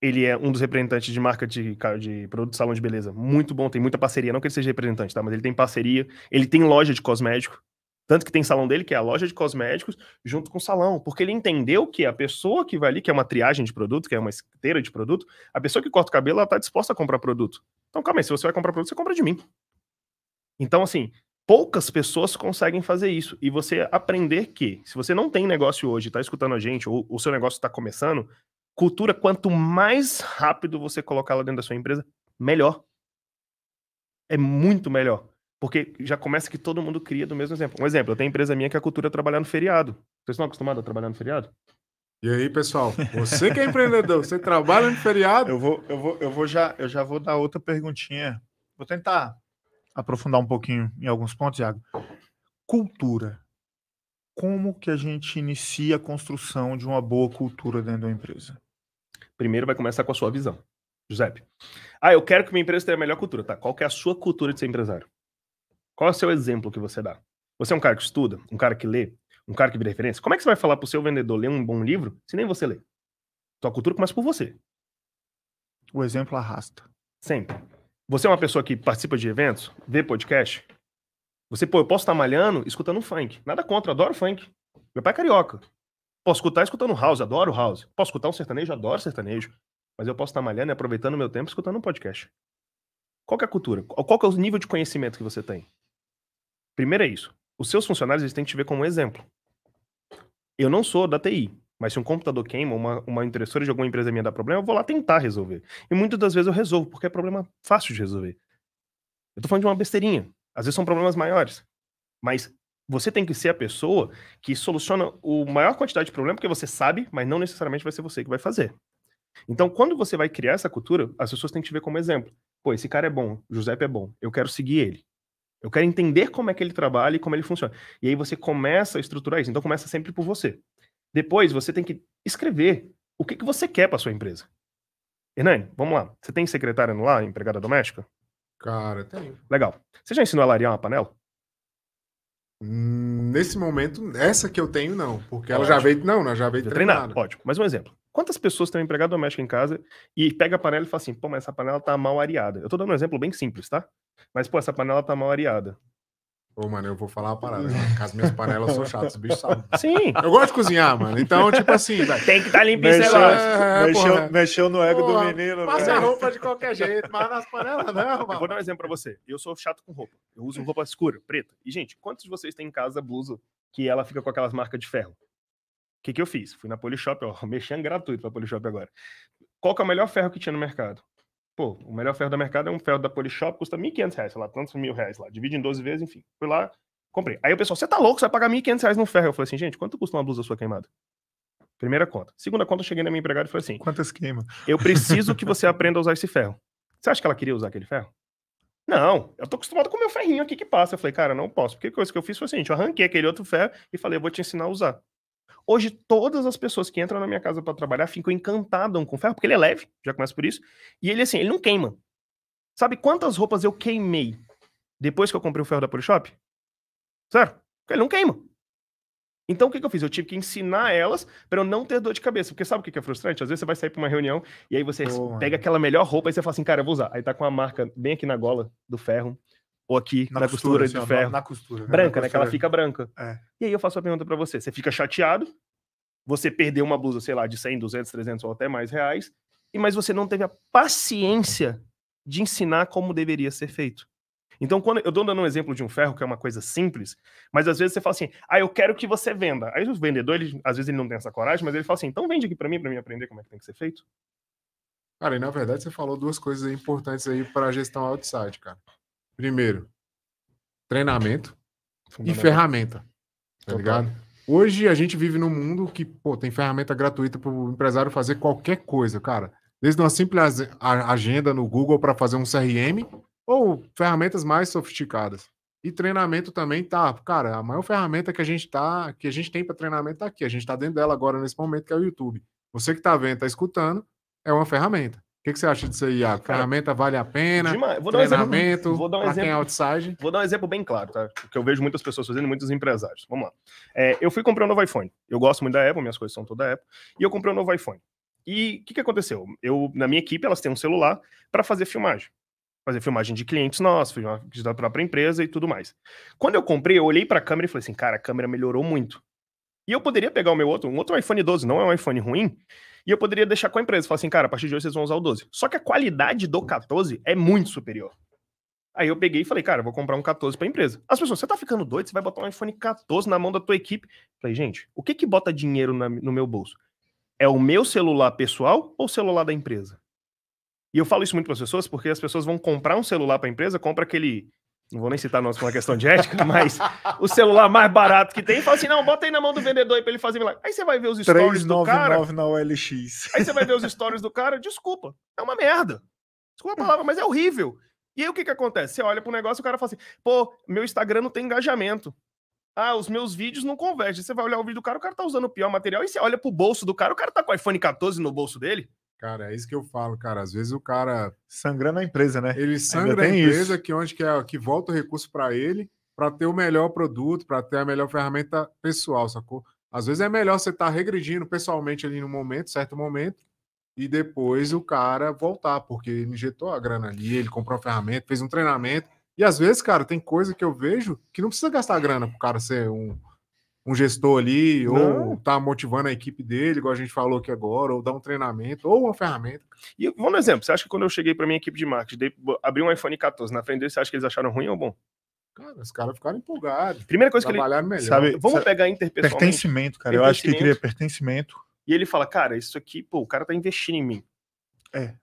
Ele é um dos representantes de marca de, de produto de salão de beleza. Muito bom, tem muita parceria. Não que ele seja representante, tá? Mas ele tem parceria. Ele tem loja de cosmético. Tanto que tem salão dele, que é a loja de cosméticos, junto com o salão. Porque ele entendeu que a pessoa que vai ali, que é uma triagem de produto, que é uma esteira de produto, a pessoa que corta o cabelo, ela tá disposta a comprar produto. Então, calma aí, se você vai comprar produto, você compra de mim. Então, assim, poucas pessoas conseguem fazer isso. E você aprender que, se você não tem negócio hoje, está escutando a gente, ou o seu negócio está começando, cultura, quanto mais rápido você colocar ela dentro da sua empresa, melhor. É muito melhor. Porque já começa que todo mundo cria do mesmo exemplo. Um exemplo, eu tenho empresa minha que a cultura é trabalhar no feriado. Vocês estão acostumados a trabalhar no feriado? E aí, pessoal, você que é empreendedor, você trabalha no feriado? Eu vou, eu vou, eu vou já, eu já vou dar outra perguntinha. Vou tentar aprofundar um pouquinho em alguns pontos, Iago. Cultura. Como que a gente inicia a construção de uma boa cultura dentro da empresa? Primeiro vai começar com a sua visão. Giuseppe, ah, eu quero que minha empresa tenha a melhor cultura, tá? Qual que é a sua cultura de ser empresário? Qual é o seu exemplo que você dá? Você é um cara que estuda, um cara que lê, um cara que vira referência? Como é que você vai falar pro seu vendedor ler um bom livro se nem você lê? Sua cultura começa por você. O exemplo arrasta. Sempre. Você é uma pessoa que participa de eventos, vê podcast. Você, pô, eu posso estar malhando escutando funk. Nada contra, adoro funk. Meu pai é carioca. Posso escutar escutando house, adoro house. Posso escutar um sertanejo, adoro sertanejo. Mas eu posso estar malhando e aproveitando o meu tempo escutando um podcast. Qual é a cultura? Qual é o nível de conhecimento que você tem? Primeiro é isso. Os seus funcionários eles têm que te ver como um exemplo. Eu não sou da TI. Mas se um computador queima, uma, uma impressora de alguma empresa minha dá problema, eu vou lá tentar resolver. E muitas das vezes eu resolvo, porque é problema fácil de resolver. Eu tô falando de uma besteirinha. Às vezes são problemas maiores. Mas você tem que ser a pessoa que soluciona o maior quantidade de problema, porque você sabe, mas não necessariamente vai ser você que vai fazer. Então, quando você vai criar essa cultura, as pessoas têm que te ver como exemplo. Pô, esse cara é bom, Giuseppe é bom, eu quero seguir ele. Eu quero entender como é que ele trabalha e como ele funciona. E aí você começa a estruturar isso. Então, começa sempre por você. Depois você tem que escrever o que, que você quer para sua empresa. Hernani, vamos lá. Você tem secretária no lar, empregada doméstica? Cara, tenho. Legal. Você já ensinou a lariar uma panela? Hum, nesse momento, essa que eu tenho, não. Porque ela tá já veio. Não, ela já veio já treinada. treinada. Ótimo. Mais um exemplo. Quantas pessoas têm um empregado doméstico em casa e pega a panela e fala assim, pô, mas essa panela tá mal areada? Eu tô dando um exemplo bem simples, tá? Mas, pô, essa panela tá mal areada. Ô, mano, eu vou falar uma parada. Né? Com as minhas panelas são chatas, o bicho sabem. Sim. Eu gosto de cozinhar, mano. Então, tipo assim, Tem que estar tá limpinho esse negócio. É, é mexeu, mexeu, no ego porra, do menino. Passa né? a roupa de qualquer jeito, mas nas panelas não, né, mano. Eu vou dar um exemplo pra você. Eu sou chato com roupa. Eu uso roupa escura, preta. E, gente, quantos de vocês têm em casa blusa que ela fica com aquelas marcas de ferro? O que, que eu fiz? Fui na Polishop, ó, mexendo gratuito pra Polishop agora. Qual que é o melhor ferro que tinha no mercado? Pô, o melhor ferro do mercado é um ferro da Polishop, custa 1.500 reais, sei lá, tantos mil reais lá. Divide em 12 vezes, enfim. Fui lá, comprei. Aí o pessoal, você tá louco, você vai pagar 1.500 reais num ferro. Eu falei assim, gente, quanto custa uma blusa sua queimada? Primeira conta. Segunda conta, eu cheguei na minha empregada e falei assim... Quantas queima? Eu preciso que você aprenda a usar esse ferro. Você acha que ela queria usar aquele ferro? Não, eu tô acostumado com o meu ferrinho aqui que passa. Eu falei, cara, não posso. Porque a coisa que eu fiz foi o seguinte, eu arranquei aquele outro ferro e falei, eu vou te ensinar a usar. Hoje, todas as pessoas que entram na minha casa para trabalhar ficam encantadas com ferro, porque ele é leve, já começa por isso. E ele, assim, ele não queima. Sabe quantas roupas eu queimei depois que eu comprei o ferro da Polishop? Sério? Porque ele não queima. Então, o que, que eu fiz? Eu tive que ensinar elas para eu não ter dor de cabeça. Porque sabe o que, que é frustrante? Às vezes você vai sair para uma reunião e aí você oh, pega mano. aquela melhor roupa e você fala assim, cara, eu vou usar. Aí tá com a marca bem aqui na gola do ferro. Ou aqui, na, na costura, costura, assim, de ferro. Na, na costura. Branca, na né? Costura. Que ela fica branca. É. E aí eu faço a pergunta para você. Você fica chateado? Você perdeu uma blusa, sei lá, de 100, 200, 300 ou até mais reais. E mas você não teve a paciência de ensinar como deveria ser feito. Então, quando eu tô dando um exemplo de um ferro, que é uma coisa simples, mas às vezes você fala assim: ah, eu quero que você venda. Aí o vendedor, ele, às vezes ele não tem essa coragem, mas ele fala assim: então vende aqui para mim, para mim aprender como é que tem que ser feito. Cara, e na verdade você falou duas coisas importantes aí para a gestão outside, cara. Primeiro, treinamento e ferramenta. Tá ligado? Hoje a gente vive num mundo que, pô, tem ferramenta gratuita para o empresário fazer qualquer coisa, cara. Desde uma simples agenda no Google para fazer um CRM ou ferramentas mais sofisticadas. E treinamento também tá, cara, a maior ferramenta que a gente tá, que a gente tem para treinamento tá aqui, a gente tá dentro dela agora nesse momento que é o YouTube. Você que tá vendo, tá escutando, é uma ferramenta. O que, que, você acha disso aí, Iago? Ferramenta vale a pena? Demais. Vou dar um exemplo, vou dar um exemplo, quem é outside. Vou dar um exemplo bem claro, tá? Que eu vejo muitas pessoas fazendo, muitos empresários. Vamos lá. É, eu fui comprar um novo iPhone. Eu gosto muito da Apple, minhas coisas são toda Apple. E eu comprei um novo iPhone. E o que, que aconteceu? Eu, na minha equipe, elas têm um celular para fazer filmagem. Fazer filmagem de clientes nossos, filmagem da própria empresa e tudo mais. Quando eu comprei, eu olhei para a câmera e falei assim, cara, a câmera melhorou muito. E eu poderia pegar o meu outro, um outro iPhone 12, não é um iPhone ruim, e eu poderia deixar com a empresa, falar assim, cara, a partir de hoje vocês vão usar o 12. Só que a qualidade do 14 é muito superior. Aí eu peguei e falei, cara, vou comprar um 14 para empresa. As pessoas, você tá ficando doido? Você vai botar um iPhone 14 na mão da tua equipe? falei, gente, o que que bota dinheiro na, no meu bolso? É o meu celular pessoal ou o celular da empresa? E eu falo isso muito para as pessoas porque as pessoas vão comprar um celular para empresa, compra aquele não vou nem citar nós por uma questão de ética, mas o celular mais barato que tem, fala assim: não, bota aí na mão do vendedor aí pra ele fazer milagre. Aí você vai ver os stories do cara. na OLX. Aí você vai ver os stories do cara, desculpa, é uma merda. Desculpa a palavra, mas é horrível. E aí o que que acontece? Você olha pro negócio e o cara fala assim: pô, meu Instagram não tem engajamento. Ah, os meus vídeos não convergem. Você vai olhar o vídeo do cara, o cara tá usando o pior material, e você olha pro bolso do cara, o cara tá com o iPhone 14 no bolso dele. Cara, é isso que eu falo, cara. Às vezes o cara. Sangrando a empresa, né? Ele sangra a empresa, isso. que onde que, é, que volta o recurso para ele, para ter o melhor produto, para ter a melhor ferramenta pessoal, sacou? Às vezes é melhor você estar tá regredindo pessoalmente ali no momento, certo momento, e depois o cara voltar, porque ele injetou a grana ali, ele comprou a ferramenta, fez um treinamento. E às vezes, cara, tem coisa que eu vejo que não precisa gastar grana pro cara ser um, um gestor ali, Não. ou tá motivando a equipe dele, igual a gente falou aqui agora, ou dá um treinamento, ou uma ferramenta. E vamos no exemplo, você acha que quando eu cheguei para minha equipe de marketing, dei, abri um iPhone 14 na frente dele, você acha que eles acharam ruim ou bom? Cara, os caras ficaram empolgados. Primeira coisa que ele... melhor. Sabe, vamos sabe, pegar interpessoalmente. Pertencimento, cara. Pertencimento. Eu acho que cria pertencimento. E ele fala, cara, isso aqui, pô, o cara tá investindo em mim. É.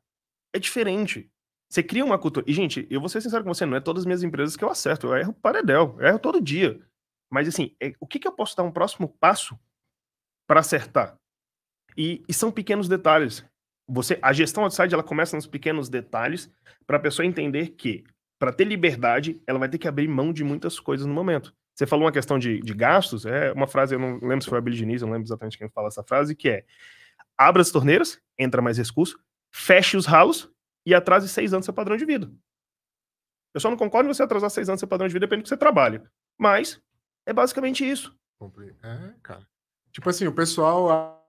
É diferente. Você cria uma cultura. E, gente, eu vou ser sincero com você, não é todas as minhas empresas que eu acerto. Eu erro paredel, eu erro todo dia. Mas assim, é, o que, que eu posso dar um próximo passo para acertar? E, e, são pequenos detalhes. Você, a gestão outside ela começa nos pequenos detalhes para a pessoa entender que para ter liberdade ela vai ter que abrir mão de muitas coisas no momento. Você falou uma questão de, de gastos, é uma frase eu não lembro se foi a Billy Diniz, eu não lembro exatamente quem fala essa frase que é abra as torneiras, entra mais recurso, feche os ralos e atrase seis anos seu padrão de vida. Eu só não concordo em você atrasar seis anos seu padrão de vida depende do que você trabalha. Mas é basicamente isso. É, cara. Tipo assim, o pessoal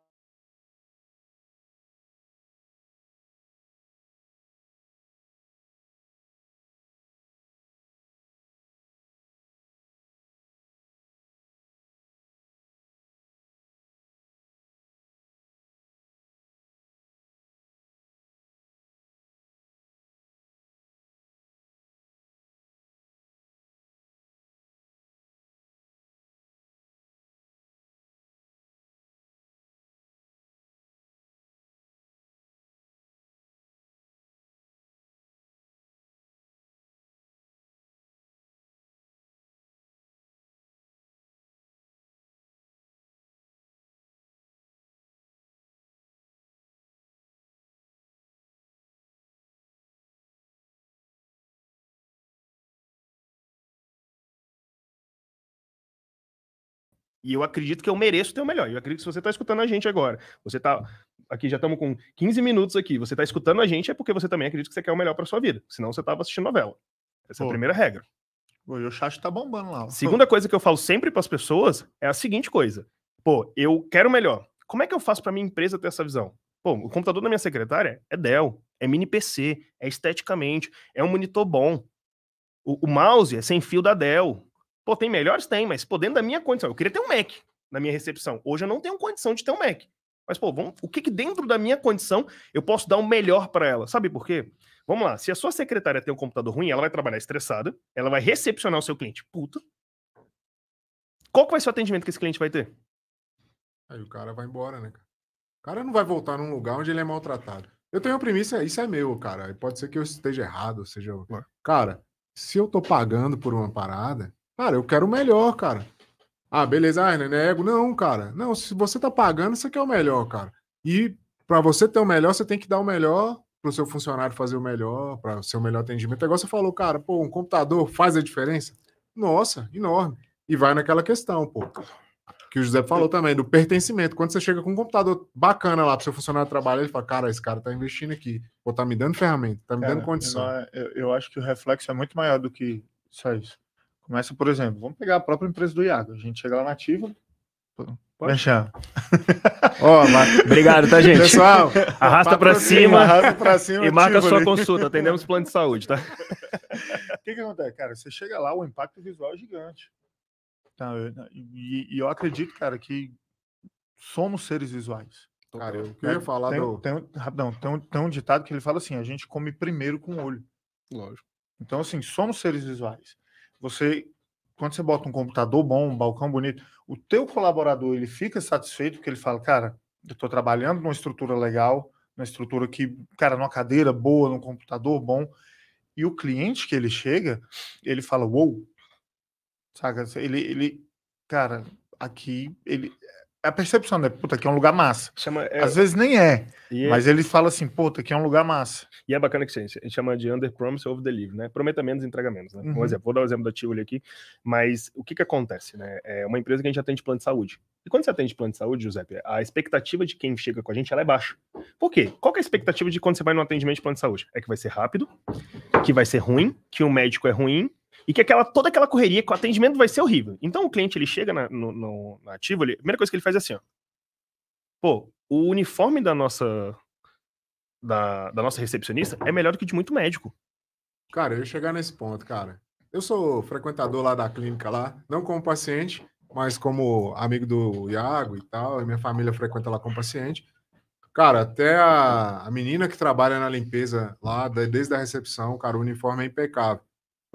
E eu acredito que eu mereço ter o melhor. Eu acredito que se você está escutando a gente agora, você está aqui já estamos com 15 minutos aqui, você está escutando a gente é porque você também acredita que você quer o melhor para sua vida. Senão você estava assistindo novela. Essa Pô. é a primeira regra. Pô, e o chat tá bombando lá. Segunda coisa que eu falo sempre para as pessoas é a seguinte coisa: Pô, eu quero o melhor. Como é que eu faço para minha empresa ter essa visão? Pô, o computador da minha secretária é Dell, é mini PC, é esteticamente, é um monitor bom. O, o mouse é sem fio da Dell, Pô, tem melhores? Tem, mas pô, dentro da minha condição. Eu queria ter um Mac na minha recepção. Hoje eu não tenho condição de ter um Mac. Mas, pô, vamos, o que, que dentro da minha condição eu posso dar o um melhor para ela? Sabe por quê? Vamos lá, se a sua secretária tem um computador ruim, ela vai trabalhar estressada, ela vai recepcionar o seu cliente puta. Qual que vai ser o atendimento que esse cliente vai ter? Aí o cara vai embora, né, cara? O cara não vai voltar num lugar onde ele é maltratado. Eu tenho a premissa, isso é meu, cara. Pode ser que eu esteja errado, seja. Cara, se eu tô pagando por uma parada, Cara, eu quero o melhor, cara. Ah, beleza, ah, não é ego. Não, cara. Não, se você tá pagando, você quer o melhor, cara. E para você ter o melhor, você tem que dar o melhor pro seu funcionário fazer o melhor, para o seu melhor atendimento. É Agora você falou, cara, pô, um computador faz a diferença? Nossa, enorme. E vai naquela questão, pô. Que o José falou também, do pertencimento. Quando você chega com um computador bacana lá pro seu funcionário trabalhar, ele fala, cara, esse cara tá investindo aqui. Pô, tá me dando ferramenta, tá me cara, dando condição. Eu, eu acho que o reflexo é muito maior do que só isso. Começa, por exemplo, vamos pegar a própria empresa do Iago. A gente chega lá nativa. Na Deixa. Ó, oh, mas... obrigado, tá, gente? Pessoal, arrasta para cima, pra cima e marca sua consulta. Atendemos plano de saúde, tá? O que, que acontece, cara? Você chega lá, o impacto visual é gigante. Tá, e, e eu acredito, cara, que somos seres visuais. Cara, eu né? queria falar tem, do... Tem, rapidão, tem, um, tem um ditado que ele fala assim, a gente come primeiro com o olho. Lógico. Então, assim, somos seres visuais você quando você bota um computador bom, um balcão bonito, o teu colaborador ele fica satisfeito porque ele fala, cara, eu estou trabalhando numa estrutura legal, numa estrutura que, cara, numa cadeira boa, num computador bom, e o cliente que ele chega, ele fala, uou, wow! saca? Ele, ele, cara, aqui ele a percepção, né? Puta, aqui é um lugar massa. Chama, é... Às vezes nem é, é mas ele fala assim, puta, aqui é um lugar massa. E é bacana que a gente chama de under promise over deliver, né? Prometa menos, entrega menos, né? Uhum. Um exemplo, vou dar o um exemplo da Tivoli aqui, mas o que que acontece, né? É uma empresa que a gente atende plano de saúde. E quando você atende plano de saúde, Giuseppe, a expectativa de quem chega com a gente, ela é baixa. Por quê? Qual é a expectativa de quando você vai no atendimento de plano de saúde? É que vai ser rápido, que vai ser ruim, que o médico é ruim, e que aquela, toda aquela correria com atendimento vai ser horrível. Então o cliente ele chega na, no, no, na a primeira coisa que ele faz é assim, ó. Pô, o uniforme da nossa da, da nossa recepcionista é melhor do que de muito médico. Cara, eu ia chegar nesse ponto, cara. Eu sou frequentador lá da clínica lá, não como paciente, mas como amigo do Iago e tal, e minha família frequenta lá como paciente. Cara, até a, a menina que trabalha na limpeza lá, desde a recepção, cara, o uniforme é impecável.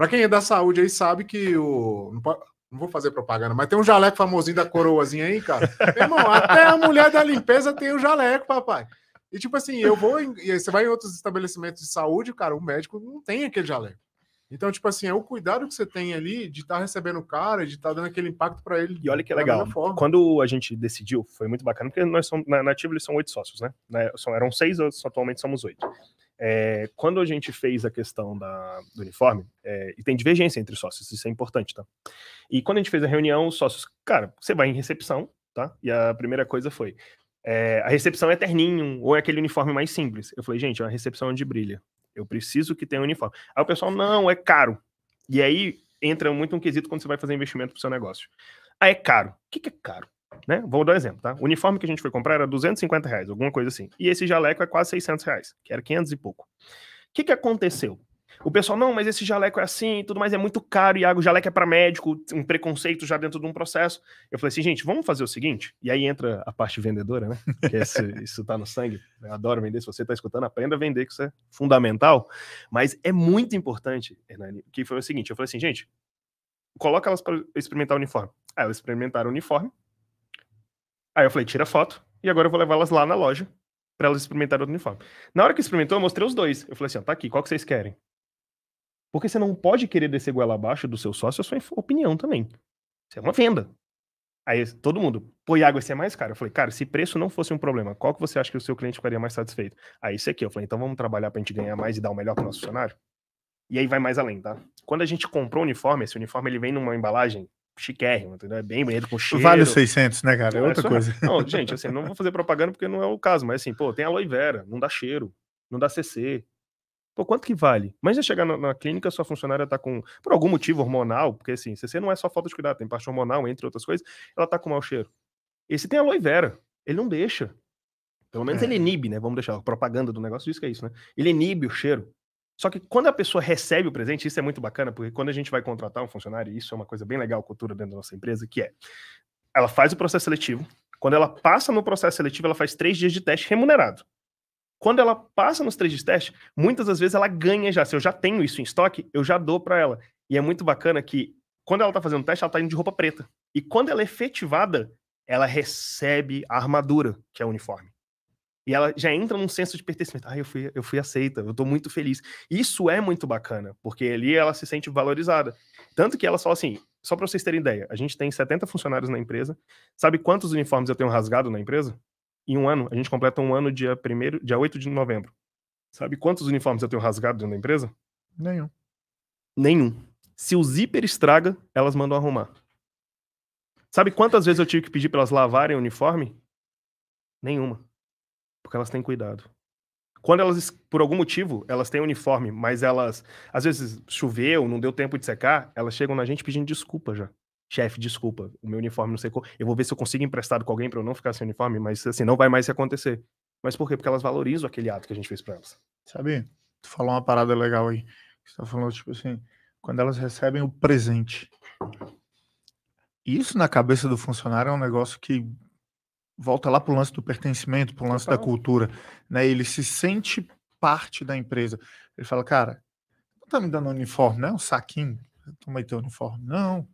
Para quem é da saúde aí sabe que o. Não, pode, não, vou fazer propaganda, mas tem um jaleco famosinho da coroazinha aí, cara. Meu irmão, até a mulher da limpeza tem o um jaleco, papai. E tipo assim, eu vou. Em, e você vai em outros estabelecimentos de saúde, cara, o médico não tem aquele jaleco. Então, tipo assim, é o cuidado que você tem ali de estar tá recebendo o cara, de estar tá dando aquele impacto para ele. E olha que legal. Quando a gente decidiu, foi muito bacana, porque nós somos, na Nativo eles são oito sócios, né? né? São, eram seis, atualmente somos oito. É, quando a gente fez a questão da, do uniforme, é, e tem divergência entre sócios, isso é importante, tá? E quando a gente fez a reunião, os sócios, cara, você vai em recepção, tá? E a primeira coisa foi, é, a recepção é terninho, ou é aquele uniforme mais simples. Eu falei, gente, é uma recepção onde brilha. Eu preciso que tenha um uniforme. Aí o pessoal, não, é caro. E aí entra muito um quesito quando você vai fazer investimento pro seu negócio. Ah, é caro. O que, que é caro? Né? Vou dar um exemplo, tá? O uniforme que a gente foi comprar era 250 reais, alguma coisa assim. E esse jaleco é quase 600 reais, que era 500 e pouco. O que, que aconteceu? O pessoal, não, mas esse jaleco é assim e tudo mais, é muito caro, Iago, o jaleco é para médico, um preconceito já dentro de um processo. Eu falei assim, gente, vamos fazer o seguinte, e aí entra a parte vendedora, né? Que é esse, isso tá no sangue, né? eu adoro vender, se você tá escutando, aprenda a vender, que isso é fundamental. Mas é muito importante, Hernani, que foi o seguinte, eu falei assim, gente, coloca elas para experimentar o uniforme. Aí elas experimentaram o uniforme, Aí eu falei, tira foto e agora eu vou levá-las lá na loja para elas experimentarem outro uniforme. Na hora que experimentou, eu mostrei os dois. Eu falei assim, ó, tá aqui, qual que vocês querem? Porque você não pode querer descer goela abaixo do seu sócio a é sua opinião também. Isso é uma venda. Aí todo mundo, pô, Iago, esse é mais caro. Eu falei, cara, se preço não fosse um problema, qual que você acha que o seu cliente ficaria mais satisfeito? Aí isso aqui. Eu falei, então vamos trabalhar pra gente ganhar mais e dar o melhor pro nosso funcionário? E aí vai mais além, tá? Quando a gente comprou o uniforme, esse uniforme ele vem numa embalagem chiquérrimo, entendeu? É bem bonito, com cheiro. Vale 600, né, cara? É outra é coisa. Não, gente, assim, não vou fazer propaganda porque não é o caso, mas assim, pô, tem aloe vera, não dá cheiro, não dá CC. Pô, quanto que vale? Mas já chegar na, na, clínica, sua funcionária tá com, por algum motivo hormonal, porque assim, CC não é só falta de cuidado, tem parte hormonal, entre outras coisas, ela tá com mau cheiro. Esse tem aloe vera, ele não deixa. Pelo menos é. ele inibe, né? Vamos deixar a propaganda do negócio diz que é isso, né? Ele inibe o cheiro. Só que quando a pessoa recebe o presente, isso é muito bacana, porque quando a gente vai contratar um funcionário, isso é uma coisa bem legal, cultura dentro da nossa empresa, que é ela faz o processo seletivo. Quando ela passa no processo seletivo, ela faz três dias de teste remunerado. Quando ela passa nos três dias de teste, muitas das vezes ela ganha já. Se eu já tenho isso em estoque, eu já dou para ela. E é muito bacana que quando ela tá fazendo o teste, ela tá indo de roupa preta. E quando ela é efetivada, ela recebe a armadura, que é o uniforme. E ela já entra num senso de pertencimento. Ah, eu fui, eu fui aceita, eu tô muito feliz. Isso é muito bacana, porque ali ela se sente valorizada. Tanto que ela fala assim, só para vocês terem ideia, a gente tem 70 funcionários na empresa. Sabe quantos uniformes eu tenho rasgado na empresa? Em um ano, a gente completa um ano dia, primeiro, dia 8 de novembro. Sabe quantos uniformes eu tenho rasgado dentro da empresa? Nenhum. Nenhum. Se o zíper estraga, elas mandam arrumar. Sabe quantas vezes eu tive que pedir para elas lavarem o uniforme? Nenhuma. Porque elas têm cuidado. Quando elas, por algum motivo, elas têm uniforme, mas elas, às vezes, choveu, não deu tempo de secar, elas chegam na gente pedindo desculpa já. Chefe, desculpa, o meu uniforme não secou. Eu vou ver se eu consigo emprestado com alguém para eu não ficar sem uniforme, mas assim, não vai mais se acontecer. Mas por quê? Porque elas valorizam aquele ato que a gente fez para elas. Sabe, tu falou uma parada legal aí. Você tá falando, tipo assim, quando elas recebem o presente. Isso na cabeça do funcionário é um negócio que volta lá para o lance do pertencimento, para o lance Total. da cultura, né? Ele se sente parte da empresa. Ele fala, cara, não tá me dando um uniforme, é Um saquinho, aí teu uniforme, não.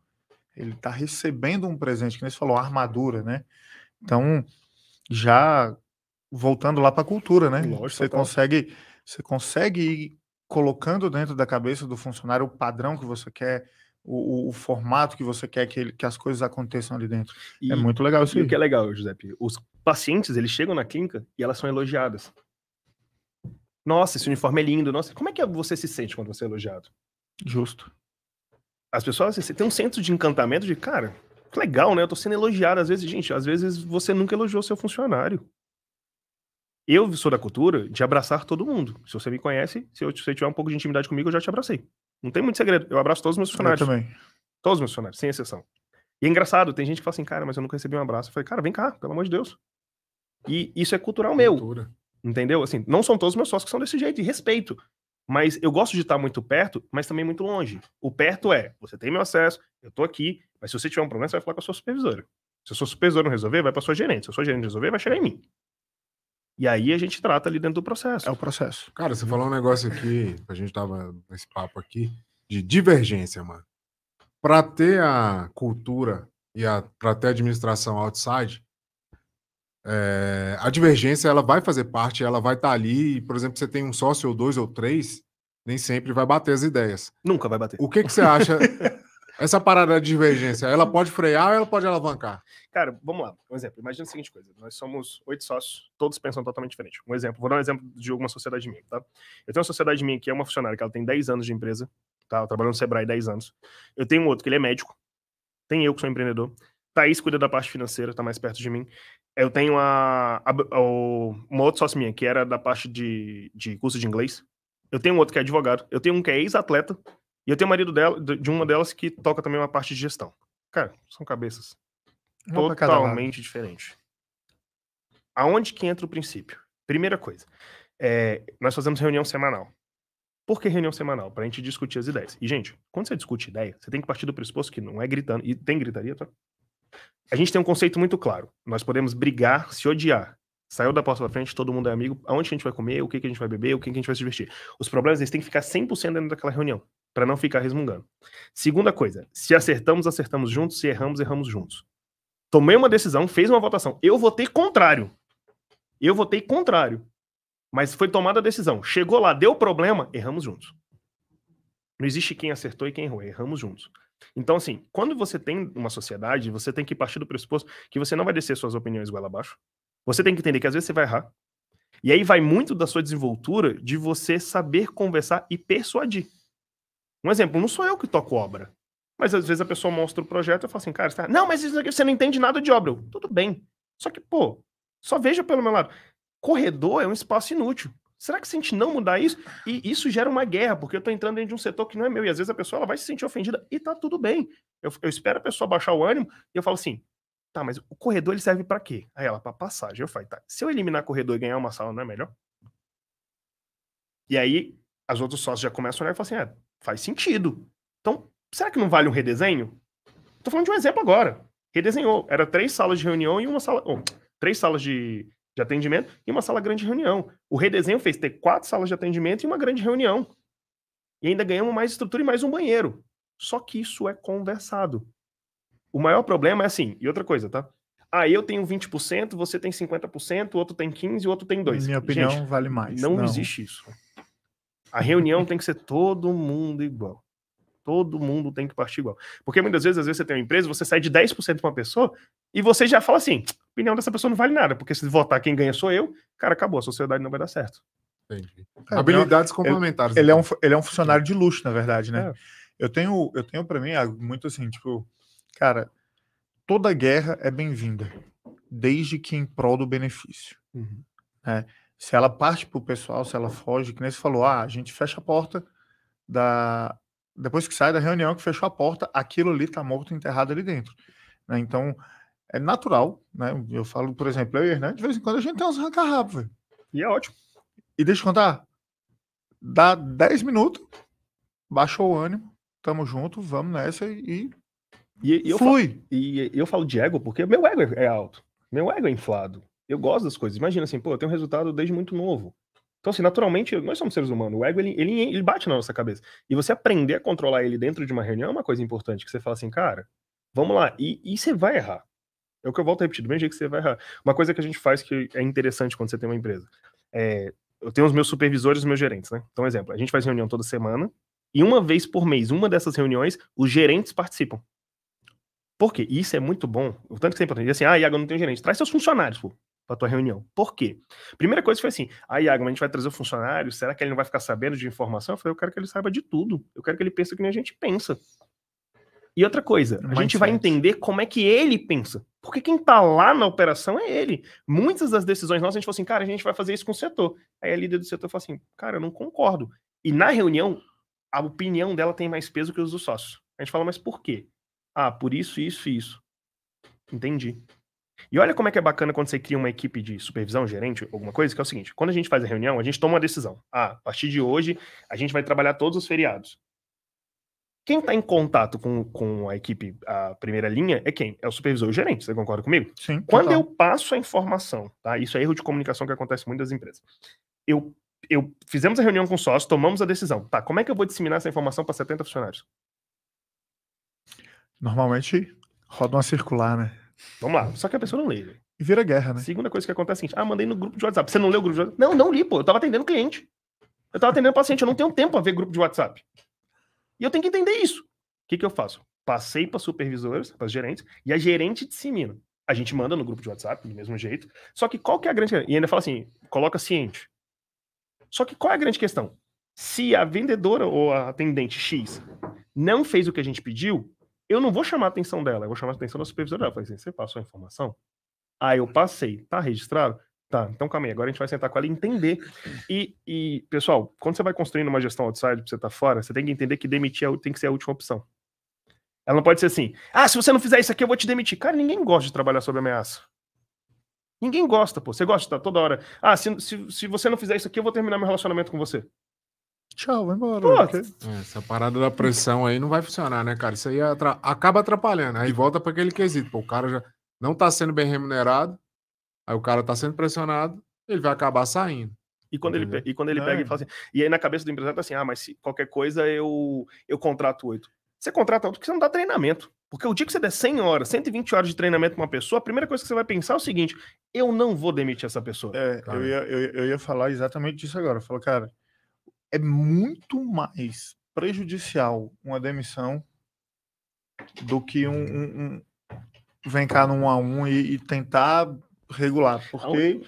Ele tá recebendo um presente, que nem você falou, armadura, né? Então, já voltando lá para a cultura, né? Lógico, você consegue, você consegue ir colocando dentro da cabeça do funcionário o padrão que você quer, o, o, formato que você quer que, ele, que as coisas aconteçam ali dentro. É e, é muito legal isso. E aí. o que é legal, Giuseppe, os pacientes, eles chegam na clínica e elas são elogiadas. Nossa, esse uniforme é lindo. Nossa, como é que você se sente quando você é elogiado? Justo. As pessoas, você assim, tem um senso de encantamento de, cara, legal, né? Eu tô sendo elogiado. Às vezes, gente, às vezes você nunca elogiou seu funcionário. Eu sou da cultura de abraçar todo mundo. Se você me conhece, se, eu, se você tiver um pouco de intimidade comigo, eu já te abracei. Não tem muito segredo. Eu abraço todos os meus funcionários. Eu também. Todos os meus funcionários, sem exceção. E é engraçado, tem gente que fala assim, cara, mas eu nunca recebi um abraço. Eu falei, cara, vem cá, pelo amor de Deus. E isso é cultural Cultura. meu. Entendeu? Assim, não são todos os meus sócios que são desse jeito, e respeito. Mas eu gosto de estar muito perto, mas também muito longe. O perto é, você tem meu acesso, eu tô aqui, mas se você tiver um problema, você vai falar com a sua supervisora. Se a sua supervisora não resolver, vai para sua gerente. Se a sua gerente resolver, vai chegar em mim. E aí a gente trata ali dentro do processo. É o processo. Cara, você falou um negócio aqui, a gente tava nesse papo aqui, de divergência, mano. Para ter a cultura e a, pra ter a administração outside, é, a divergência ela vai fazer parte, ela vai estar tá ali. Por exemplo, você tem um sócio ou dois ou três, nem sempre vai bater as ideias. Nunca vai bater. O que, que você acha? Essa parada de divergência, ela pode frear ou ela pode alavancar? Cara, vamos lá. Um exemplo. Imagina a seguinte coisa. Nós somos oito sócios, todos pensam totalmente diferente. Um exemplo. Vou dar um exemplo de alguma sociedade minha, tá? Eu tenho uma sociedade minha que é uma funcionária que ela tem 10 anos de empresa, tá? Trabalhando no Sebrae 10 anos. Eu tenho um outro que ele é médico. Tem eu que sou empreendedor. Thaís cuida da parte financeira, tá mais perto de mim. Eu tenho a, a, a uma outra sócia minha que era da parte de, de curso de inglês. Eu tenho um outro que é advogado. Eu tenho um que é ex-atleta e eu tenho marido dela, de uma delas que toca também uma parte de gestão. Cara, são cabeças uma é totalmente diferentes. Aonde que entra o princípio? Primeira coisa, é, nós fazemos reunião semanal. Por que reunião semanal? Pra gente discutir as ideias. E, gente, quando você discute ideia, você tem que partir do pressuposto que não é gritando. E tem gritaria, tá? A gente tem um conceito muito claro. Nós podemos brigar, se odiar. Saiu da porta pra frente, todo mundo é amigo. Aonde a gente vai comer, o que, que a gente vai beber, o que, que a gente vai se divertir. Os problemas, eles têm que ficar 100% dentro daquela reunião para não ficar resmungando. Segunda coisa, se acertamos, acertamos juntos, se erramos, erramos juntos. Tomei uma decisão, fez uma votação. Eu votei contrário. Eu votei contrário. Mas foi tomada a decisão. Chegou lá, deu problema, erramos juntos. Não existe quem acertou e quem errou, erramos juntos. Então, assim, quando você tem uma sociedade, você tem que partir do pressuposto que você não vai descer suas opiniões goela abaixo. Você tem que entender que às vezes você vai errar. E aí vai muito da sua desenvoltura de você saber conversar e persuadir. Um exemplo, não sou eu que toco obra. Mas às vezes a pessoa mostra o projeto e fala assim, cara, tá... não, mas isso aqui, você não entende nada de obra. Eu, Tudo bem. Só que, pô, só veja pelo meu lado. Corredor é um espaço inútil. Será que se a gente não mudar isso? E isso gera uma guerra, porque eu estou entrando dentro de um setor que não é meu. E às vezes a pessoa ela vai se sentir ofendida e tá tudo bem. Eu, eu espero a pessoa baixar o ânimo e eu falo assim: tá, mas o corredor ele serve para quê? Aí ela, para passagem. Eu falo, tá, se eu eliminar corredor e ganhar uma sala, não é melhor? E aí as outras sócios já começam a olhar e falam assim: é, Faz sentido. Então, será que não vale um redesenho? Tô falando de um exemplo agora. Redesenhou. Era três salas de reunião e uma sala. Oh, três salas de, de atendimento e uma sala grande de reunião. O redesenho fez ter quatro salas de atendimento e uma grande reunião. E ainda ganhamos mais estrutura e mais um banheiro. Só que isso é conversado. O maior problema é assim, e outra coisa, tá? Ah, eu tenho 20%, você tem 50%, o outro tem 15%, o outro tem 2%. Minha opinião Gente, vale mais. Não, não, existe isso. A reunião tem que ser todo mundo igual. Todo mundo tem que partir igual. Porque muitas vezes, às vezes, você tem uma empresa, você sai de 10% para uma pessoa e você já fala assim: a opinião dessa pessoa não vale nada, porque se votar quem ganha sou eu, cara, acabou, a sociedade não vai dar certo. Entendi. Habilidades é complementares. Ele, é um, então. ele é um funcionário de luxo, na verdade, né? É. Eu tenho, eu tenho para mim algo muito assim, tipo, cara, toda guerra é bem-vinda, desde que em prol do benefício. Uhum. Né? se ela parte para o pessoal, se ela foge, que nem você falou, ah, a gente fecha a porta da. Depois que sai da reunião, que fechou a porta, aquilo ali está morto, enterrado ali dentro. Né? Então, é natural, né? Eu falo, por exemplo, eu e Hernandes, de vez em quando a gente tem uns arranca-rabo, velho. E é ótimo. E deixa eu contar, dá 10 minutos, baixou o ânimo, tamo junto, vamos nessa e. E, e eu, Fui. Falo, e eu falo de ego porque meu ego é, é alto, meu ego é inflado. Eu gosto das coisas. Imagina assim, pô, eu tenho resultado desde muito novo. Então, assim, naturalmente, nós somos seres humanos. O ego, ele, ele, ele bate na nossa cabeça. E você aprender a controlar ele dentro de uma reunião é uma coisa importante, que você fala assim, cara, vamos lá. E, e você vai errar. É o que eu volto a repetir, do mesmo jeito que você vai errar. Uma coisa que a gente faz que é interessante quando você tem uma empresa. É, eu tenho os meus supervisores e os meus gerentes, né? Então, exemplo, a gente faz reunião toda semana e uma vez por mês, uma dessas reuniões, os gerentes participam. Por quê? Isso é muito bom. O tanto que você é importante. E assim, ah, Iago, não tem gerente. Traz seus funcionários, pô para tua reunião. Por quê? Primeira coisa foi assim: ah, Iago, mas a gente vai trazer o funcionário, será que ele não vai ficar sabendo de informação? Eu falei, eu quero que ele saiba de tudo. Eu quero que ele pense que nem a gente pensa. E outra coisa, a gente vai entender como é que ele pensa. Porque quem tá lá na operação é ele. Muitas das decisões nossas, a gente falou assim, cara, a gente vai fazer isso com o setor. Aí a líder do setor fala assim, cara, eu não concordo. E na reunião, a opinião dela tem mais peso que os dos sócios. A gente fala, mas por quê? Ah, por isso, isso e isso. Entendi. E olha como é que é bacana quando você cria uma equipe de supervisão, gerente, alguma coisa, que é o seguinte: quando a gente faz a reunião, a gente toma uma decisão. Ah, a partir de hoje, a gente vai trabalhar todos os feriados. Quem está em contato com, com a equipe, a primeira linha, é quem? É o supervisor e o gerente. Você concorda comigo? Sim. Quando total. eu passo a informação, tá? Isso é erro de comunicação que acontece muito das empresas. Eu, eu fizemos a reunião com o sócio, tomamos a decisão. Tá, como é que eu vou disseminar essa informação para 70 funcionários? Normalmente roda uma circular, né? Vamos lá. Só que a pessoa não lê, E vira guerra, né? Segunda coisa que acontece é a seguinte: ah, mandei no grupo de WhatsApp. Você não leu o grupo de WhatsApp? Não, não li, pô. Eu tava atendendo cliente. Eu tava atendendo paciente. Eu não tenho tempo a ver grupo de WhatsApp. E eu tenho que entender isso. O que, que eu faço? Passei para supervisores, para gerentes, e a gerente dissemina. A gente manda no grupo de WhatsApp, do mesmo jeito. Só que qual que é a grande E ainda fala assim: coloca ciente. Só que qual é a grande questão? Se a vendedora ou a atendente X não fez o que a gente pediu, eu não vou chamar a atenção dela, eu vou chamar a atenção da supervisora dela. Eu falei assim, você passou a informação? Aí ah, eu passei, tá registrado? Tá, então calma aí, agora a gente vai sentar com ela e entender. E, e pessoal, quando você vai construindo uma gestão outside, você tá fora, você tem que entender que demitir é tem que ser a última opção. Ela não pode ser assim, ah, se você não fizer isso aqui, eu vou te demitir. Cara, ninguém gosta de trabalhar sob ameaça. Ninguém gosta, pô. Você gosta, tá toda hora. Ah, se, se, se você não fizer isso aqui, eu vou terminar meu relacionamento com você tchau, vai embora. Porque... É, essa parada da pressão aí não vai funcionar, né, cara? Isso aí atra... acaba atrapalhando. Aí volta para aquele quesito. Pô, o cara já não tá sendo bem remunerado, aí o cara tá sendo pressionado, ele vai acabar saindo. E quando, ele, e quando ele é. pega e fala assim, e aí na cabeça do empresário tá assim, ah, mas se qualquer coisa eu, eu contrato oito. Você contrata outro porque você não dá treinamento. Porque o dia que você der 100 horas, 120 horas de treinamento com uma pessoa, a primeira coisa que você vai pensar é o seguinte: eu não vou demitir essa pessoa. É, eu ia, eu, eu ia falar exatamente disso agora. Eu falo, cara, é muito mais prejudicial uma demissão do que um, uhum. um, um vem cá num a um e, e tentar regular. É porque,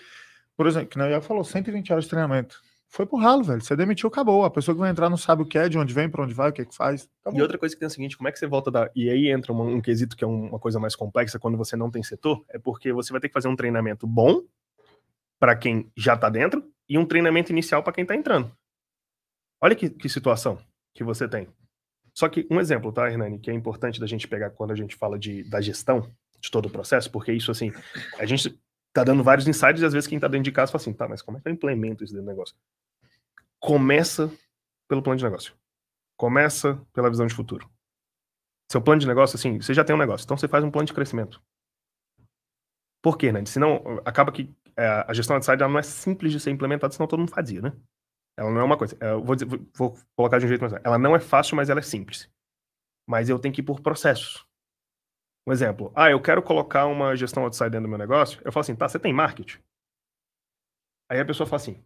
por exemplo, que né, já falou, 120 horas de treinamento. Foi pro ralo, velho. Você demitiu, acabou. A pessoa que vai entrar não sabe o que é, de onde vem, para onde vai, o que é que faz. Acabou. E outra coisa que tem é o seguinte: como é que você volta da. E aí entra um, um quesito que é uma coisa mais complexa quando você não tem setor, é porque você vai ter que fazer um treinamento bom para quem já tá dentro e um treinamento inicial para quem tá entrando. Olha que, que situação que você tem. Só que um exemplo, tá, Hernani, que é importante da gente pegar quando a gente fala de, da gestão de todo o processo, porque isso, assim, a gente tá dando vários insights e às vezes quem tá dentro de casa fala assim, tá, mas como é que eu implemento isso dentro do negócio? Começa pelo plano de negócio. Começa pela visão de futuro. Seu plano de negócio, assim, você já tem um negócio, então você faz um plano de crescimento. Por quê, Hernani? Senão, acaba que é, a gestão de site não é simples de ser implementada, senão todo mundo fazia, né? Ela não é uma coisa. Eh, eu vou, dizer, vou colocar de um jeito mais. Ela não é fácil, mas ela é simples. Mas eu tenho que ir por processos. Um exemplo. Ah, eu quero colocar uma gestão outside dentro do meu negócio. Eu falo assim, tá, você tem marketing? Aí a pessoa fala assim,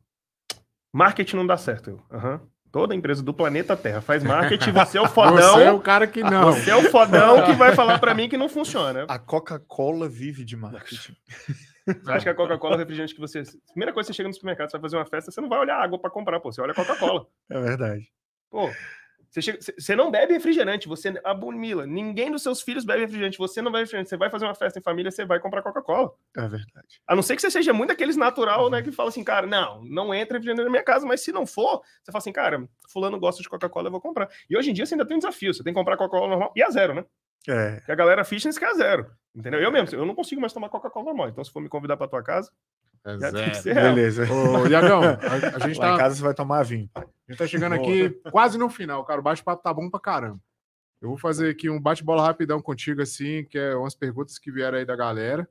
marketing não dá certo. Eu, aham. Toda empresa do planeta Terra faz marketing, você é o fodão. você é o cara que não. Você é o fodão que vai falar para mim que não funciona. A Coca-Cola vive de marketing. acho que a Coca-Cola é o refrigerante que você. Primeira coisa que você chega no supermercado, você vai fazer uma festa, você não vai olhar água para comprar, pô. Você olha Coca-Cola. É verdade. Pô, você, chega, você não bebe refrigerante, você abomila. Ninguém dos seus filhos bebe refrigerante, você não bebe refrigerante. Você vai fazer uma festa em família, você vai comprar Coca-Cola. É verdade. A não ser que você seja muito daqueles natural, né, que fala assim, cara, não, não entra refrigerante na minha casa, mas se não for, você fala assim, cara, fulano gosta de Coca-Cola, eu vou comprar. E hoje em dia você ainda tem um desafio, você tem que comprar Coca-Cola normal e a zero, né? É. Que a galera nesse quer é zero. Entendeu? Eu mesmo, eu não consigo mais tomar Coca-Cola normal. Então, se for me convidar pra tua casa, é zero. que Beleza. Ô, Iagão, a, a gente Lá tá. em casa você vai tomar vinho. A gente tá chegando Boa. aqui quase no final, cara. O bate-papo tá bom pra caramba. Eu vou fazer aqui um bate-bola rapidão contigo, assim, que é umas perguntas que vieram aí da galera.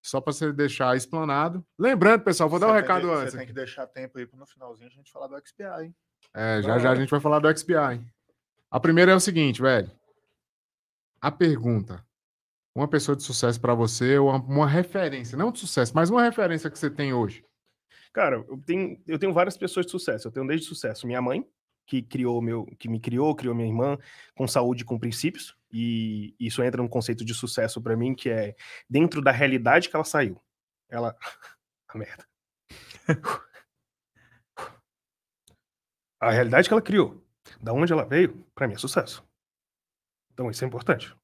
Só para você deixar explanado. Lembrando, pessoal, vou você dar um recado que, antes. Você tem que deixar tempo aí para no finalzinho a gente falar do XPI, hein? É, já já a gente vai falar do XPI, hein? A primeira é o seguinte, velho a pergunta: uma pessoa de sucesso para você, ou uma, referência, não de sucesso, mas uma referência que você tem hoje? Cara, eu tenho, eu tenho várias pessoas de sucesso. Eu tenho desde sucesso minha mãe, que criou meu, que me criou, criou minha irmã com saúde, com princípios, e isso entra no conceito de sucesso para mim, que é dentro da realidade que ela saiu. Ela a merda. a realidade que ela criou, da onde ela veio, para mim é sucesso. Então isso é importante.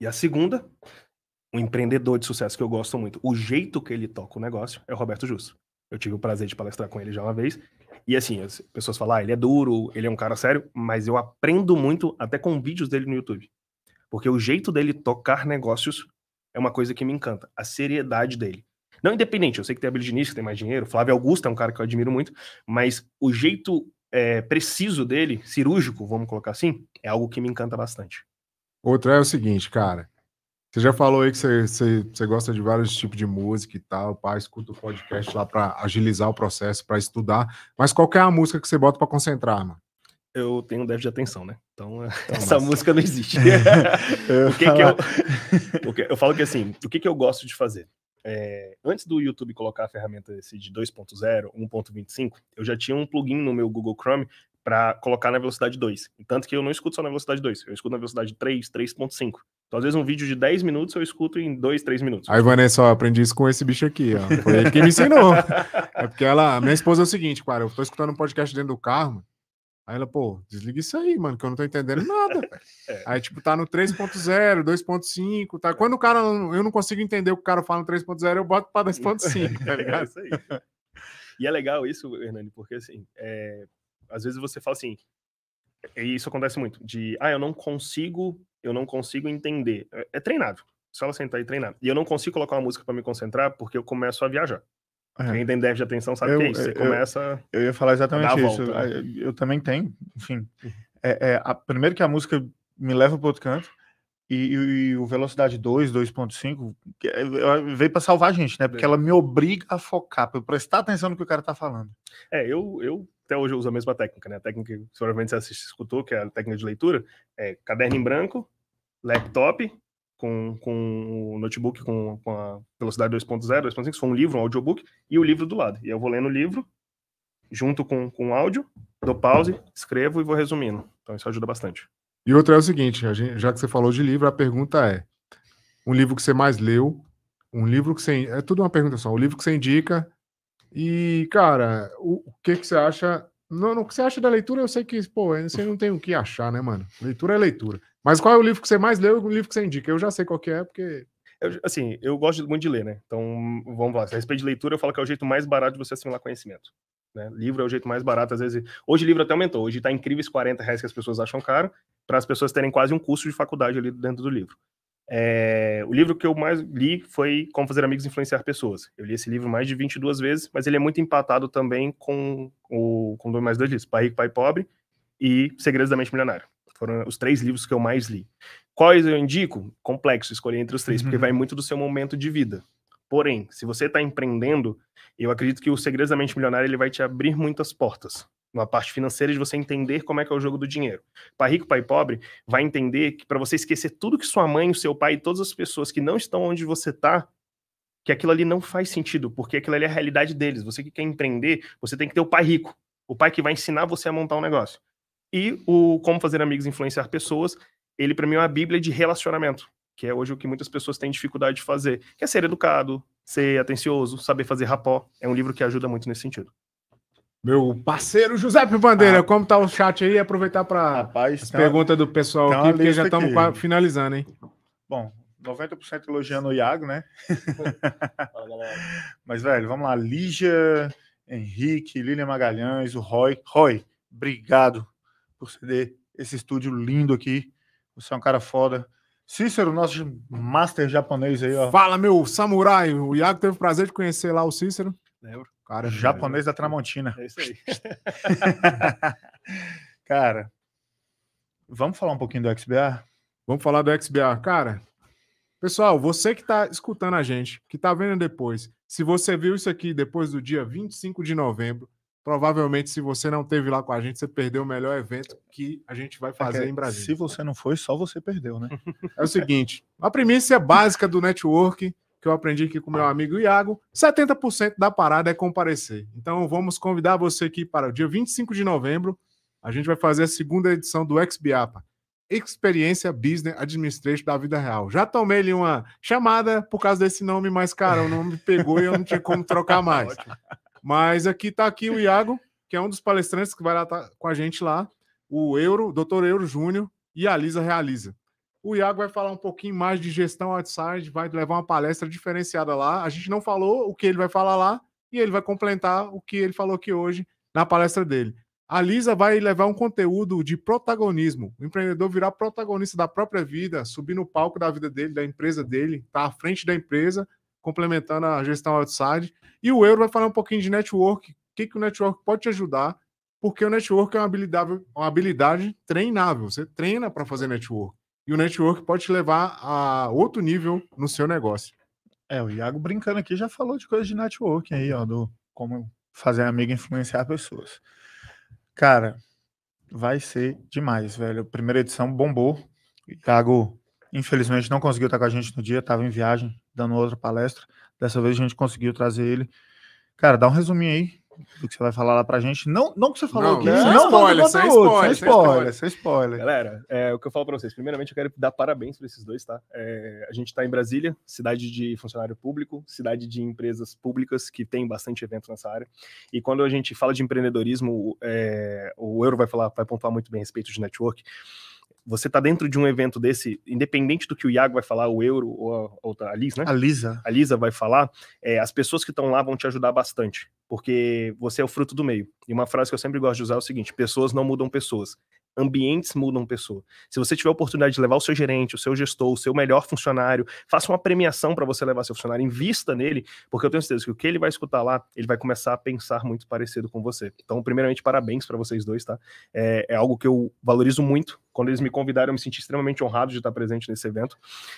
E a segunda, um empreendedor de sucesso que eu gosto muito, o jeito que ele toca o negócio é o Roberto Justo. Eu tive o prazer de palestrar com ele já uma vez. E assim, as pessoas falam, ah, ele é duro, ele é um cara sério, mas eu aprendo muito até com vídeos dele no YouTube. Porque o jeito dele tocar negócios é uma coisa que me encanta. A seriedade dele. Não independente, eu sei que tem a Bilginista, que tem mais dinheiro, Flávio Augusto é um cara que eu admiro muito, mas o jeito é, preciso dele, cirúrgico, vamos colocar assim, é algo que me encanta bastante. Outra é o seguinte, cara. Você já falou aí que você, você, você gosta de vários tipos de música e tal, pá, escuta o podcast lá para agilizar o processo, para estudar. Mas qual é a música que você bota para concentrar, mano? Eu tenho um déficit de atenção, né? Então, então essa mas... música não existe. eu, o que falo... que eu... eu falo que assim, o que, que eu gosto de fazer? É, antes do YouTube colocar a ferramenta esse de 2.0, 1.25, eu já tinha um plugin no meu Google Chrome para colocar na velocidade 2. Tanto que eu não escuto só na velocidade 2, eu escuto na velocidade 3, 3.5. Então, às vezes, um vídeo de 10 minutos eu escuto em 2, 3 minutos. Aí, Vanessa, eu aprendi isso com esse bicho aqui, ó. Foi ele que me ensinou. é porque ela. Minha esposa é o seguinte, cara, eu tô escutando um podcast dentro do carro. Aí ela, pô, desliga isso aí, mano, que eu não tô entendendo nada. é. Aí, tipo, tá no 3.0, 2.5, tá? Quando o cara, eu não consigo entender o que o cara fala no 3.0, eu boto pra 2.5, tá é ligado? é isso aí. E é legal isso, Hernani, porque assim, é, às vezes você fala assim, e isso acontece muito, de, ah, eu não consigo, eu não consigo entender. É, é treinável, só ela sentar e treinar. E eu não consigo colocar uma música para me concentrar porque eu começo a viajar. É. Quem tem déficit de atenção sabe eu, que é isso. Você eu, começa. Eu ia falar exatamente isso. Volta, né? eu, eu, também tenho. Enfim, hum. é, é a, primeiro que a música me leva para outro canto e, e, o Velocidade 2, 2.5, é, veio para salvar a gente, né? Porque é. ela me obriga a focar, para prestar atenção no que o cara tá falando. É, eu, eu até hoje eu uso a mesma técnica, né? A técnica que provavelmente você assiste, escutou, que é a técnica de leitura, é caderno em branco, laptop, com, com o notebook com, com a velocidade 2.0, 2.5, se for um livro, um audiobook, e o livro do lado. E eu vou lendo o livro junto com, com o áudio, dou pause, escrevo e vou resumindo. Então isso ajuda bastante. E outra é o seguinte, gente, já que você falou de livro, a pergunta é: um livro que você mais leu, um livro que você. É tudo uma pergunta só, um livro que você indica. E, cara, o, o que, que você acha. Não, não, o que você acha da leitura, eu sei que, pô, você não tem o que achar, né, mano? Leitura é leitura. Mas qual é o livro que você mais leu e o livro que você indica? Eu já sei qual que é, porque eu, assim, eu gosto muito de ler, né? Então, vamos lá. A respeito de leitura, eu falo que é o jeito mais barato de você assimilar conhecimento. Né? Livro é o jeito mais barato, às vezes. Hoje livro até aumentou, hoje está incríveis 40 reais que as pessoas acham caro, para as pessoas terem quase um curso de faculdade ali dentro do livro. É, o livro que eu mais li foi Como Fazer Amigos Influenciar Pessoas. Eu li esse livro mais de 22 vezes, mas ele é muito empatado também com o com dois mais dois livros, Pai Rico, Pai Pobre e Segredos da Mente Milionária. Foram os três livros que eu mais li. Quais eu indico? Complexo escolher entre os três, uhum. porque vai muito do seu momento de vida. Porém, se você está empreendendo, eu acredito que o Segredos da Mente Milionária ele vai te abrir muitas portas. Na parte financeira, de você entender como é que é o jogo do dinheiro. Pai rico, pai pobre, vai entender que para você esquecer tudo que sua mãe, o seu pai e todas as pessoas que não estão onde você está, que aquilo ali não faz sentido, porque aquilo ali é a realidade deles. Você que quer empreender, você tem que ter o pai rico, o pai que vai ensinar você a montar um negócio. E o Como Fazer Amigos Influenciar Pessoas, ele para mim é uma bíblia de relacionamento que é hoje o que muitas pessoas têm dificuldade de fazer, que é ser educado, ser atencioso, saber fazer rapó. É um livro que ajuda muito nesse sentido. Meu parceiro Giuseppe Bandeira, ah, como tá o chat aí? Aproveitar para as tá, perguntas do pessoal tá aqui, porque já estamos finalizando, hein? Bom, 90% elogiando o Iago, né? Mas, velho, vamos lá. Lígia, Henrique, Lília Magalhães, o Roy. Roy, obrigado por ceder esse estúdio lindo aqui. Você é um cara foda. Cícero, nosso master japonês aí, ó. Fala, meu samurai. O Iago teve o prazer de conhecer lá o Cícero. Lembro. Cara, é japonês da Tramontina. É isso aí. cara, vamos falar um pouquinho do XBA? Vamos falar do XBA. Cara, pessoal, você que está escutando a gente, que está vendo depois, se você viu isso aqui depois do dia 25 de novembro, Provavelmente, se você não teve lá com a gente, você perdeu o melhor evento que a gente vai é fazer é em Brasília. Se você não foi, só você perdeu, né? É o seguinte: a primícia é básica do network que eu aprendi aqui com meu amigo Iago, 70% da parada é comparecer. Então vamos convidar você aqui para o dia 25 de novembro. A gente vai fazer a segunda edição do XBIAPA, Experiência Business Administration da Vida Real. Já tomei ali uma chamada por causa desse nome, mas, cara, o nome pegou e eu não tinha como trocar mais. Mas aqui está aqui o Iago, que é um dos palestrantes que vai lá tá com a gente lá, o Euro, Dr. Euro Júnior e a Lisa Realiza. O Iago vai falar um pouquinho mais de gestão outside, vai levar uma palestra diferenciada lá. A gente não falou o que ele vai falar lá e ele vai complementar o que ele falou aqui hoje na palestra dele. A Lisa vai levar um conteúdo de protagonismo. O empreendedor virar protagonista da própria vida, subir no palco da vida dele, da empresa dele, estar tá à frente da empresa complementando a gestão outside. E o Euro vai falar um pouquinho de network, o que, que o network pode te ajudar, porque o network é uma habilidade, uma habilidade treinável, você treina para fazer network. E o network pode te levar a outro nível no seu negócio. É, o Iago brincando aqui já falou de coisa de network aí, ó, do como fazer amigo influenciar pessoas. Cara, vai ser demais, velho. primeira edição bombou. Iago, infelizmente, não conseguiu estar com a gente no dia, estava em viagem, dando outra palestra. Dessa vez a gente conseguiu trazer ele. Cara, dá um resuminho aí do que você vai falar lá pra gente. Não, não que você falou não, aqui, não, não spoiler, sem outro, spoiler, sem spoiler, sem spoiler. Galera, é, o que eu falo pra vocês, primeiramente eu quero dar parabéns pra esses dois, tá? É, a gente tá em Brasília, cidade de funcionário público, cidade de empresas públicas que tem bastante evento nessa área. E quando a gente fala de empreendedorismo, é, o Euro vai falar, vai pontuar muito bem a respeito de network você tá dentro de um evento desse, independente do que o Iago vai falar, o Euro ou a, a Liz, né? A Lisa. É. A Lisa vai falar, é, as pessoas que estão lá vão te ajudar bastante, porque você é o fruto do meio. E uma frase que eu sempre gosto de usar é o seguinte: pessoas não mudam pessoas. Ambientes mudam pessoa. Se você tiver a oportunidade de levar o seu gerente, o seu gestor, o seu melhor funcionário, faça uma premiação para você levar seu funcionário, invista nele, porque eu tenho certeza que o que ele vai escutar lá, ele vai começar a pensar muito parecido com você. Então, primeiramente, parabéns para vocês dois, tá? É, é algo que eu valorizo muito quando eles me convidaram, eu me senti extremamente honrado de estar presente nesse evento.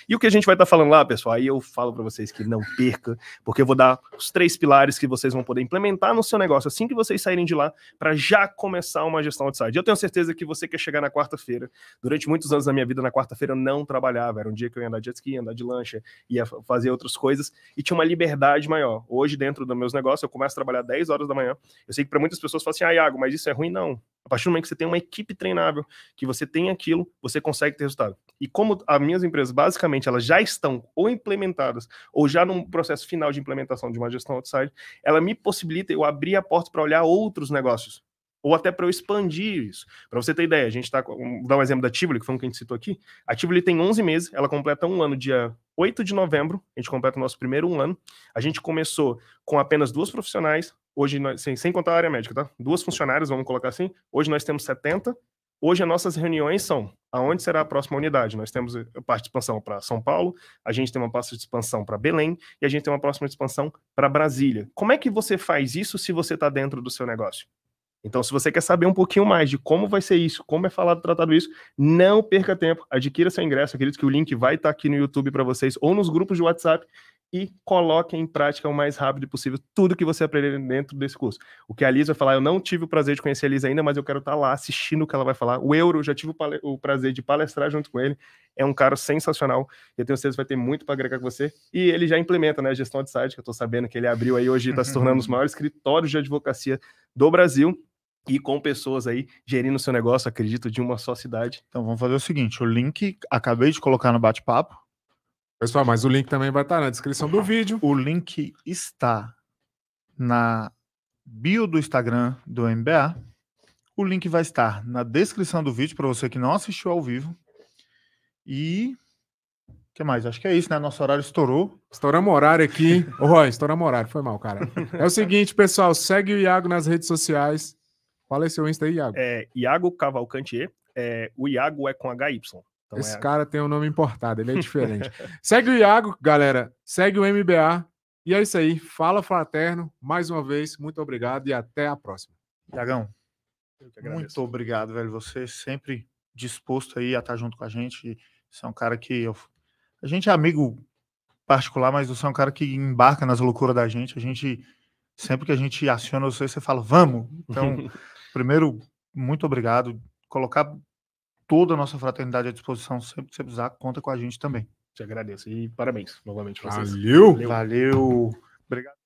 E o que a gente vai estar falando lá, pessoal, aí eu falo para vocês que não perca, porque eu vou dar os três pilares que vocês vão poder implementar no seu negócio assim que vocês saírem de lá para já começar uma gestão de site. Eu tenho certeza que você quer chegar na quarta-feira. Durante muitos anos da minha vida, na quarta-feira eu não trabalhava. Era um dia que eu ia andar de jet ski, andar de lancha, ia fazer outras coisas e tinha uma liberdade maior. Hoje, dentro dos meus negócios, eu começo a trabalhar 10 horas da manhã. Eu sei que para muitas pessoas falam assim, ah, Iago, mas isso é ruim? Não. A partir do momento que você tem uma equipe treinável, que você tenha aquilo, você consegue ter resultado. E como as minhas empresas, basicamente, elas já estão ou implementadas ou já num processo final de implementação de uma gestão outside, ela me possibilita eu abrir a porta para olhar outros negócios. Ou até para eu expandir isso. Para você ter ideia, a gente está. Vou dar um exemplo da Tivoli, que foi um que a gente citou aqui. A Tivoli tem 11 meses, ela completa um ano, dia 8 de novembro, a gente completa o nosso primeiro um ano. A gente começou com apenas duas profissionais, hoje nós, sem, sem contar a área médica, tá? Duas funcionárias, vamos colocar assim. Hoje nós temos 70 Hoje as nossas reuniões são aonde será a próxima unidade. Nós temos eh, parte de expansão para São Paulo, a gente tem uma parte de expansão para Belém e a gente tem uma próxima expansão para Brasília. Como é que você faz isso se você está dentro do seu negócio? Então, se você quer saber um pouquinho mais de como vai ser isso, como é falado, tratado isso, não perca tempo, adquira seu ingresso, acredito que o link vai estar tá aqui no YouTube para vocês ou nos grupos de WhatsApp e coloque em prática o mais rápido possível tudo que você aprender dentro desse curso. O que a Liz vai falar, eu não tive o prazer de conhecer a Liz ainda, mas eu quero estar tá lá assistindo o que ela vai falar. O Euro, já tive o prazer de palestrar junto com ele, é um cara sensacional, eu tenho certeza que vai ter muito para agregar com você. E ele já implementa né, a gestão de site, que eu estou sabendo que ele abriu aí hoje, está se tornando um dos uhum. maiores escritórios de advocacia do Brasil e com pessoas aí gerindo seu negócio, acredito, de uma só cidade. Então vamos fazer o seguinte: o link acabei de colocar no bate-papo. Pessoal, mas o link também vai estar tá na descrição do vídeo. O link está na bio do Instagram do MBA. O link vai estar na descrição do vídeo para você que não assistiu ao vivo. E o que mais? Acho que é isso, né? Nosso horário estourou. Estouramos horário aqui. Ô, Roy, estouramos horário. Foi mal, cara. É o seguinte, pessoal, segue o Iago nas redes sociais. Fala aí seu Insta aí, Iago. É Iago Cavalcantier. É, o Iago é com HY. Então Esse é... cara tem um nome importado, ele é diferente. segue o Iago, galera. Segue o MBA. E é isso aí. Fala fraterno, mais uma vez. Muito obrigado e até a próxima. Iagão, muito obrigado, velho. Você é sempre disposto aí a estar junto com a gente. Você é um cara que. Eu... A gente é amigo particular, mas você é um cara que embarca nas loucuras da gente. A gente. Sempre que a gente aciona você, você fala, vamos. Então, primeiro, muito obrigado. Colocar toda a nossa fraternidade à disposição sempre que você precisar. Conta com a gente também. Te agradeço e parabéns novamente. Pra vocês. Valeu! Valeu! Valeu. Obrigado.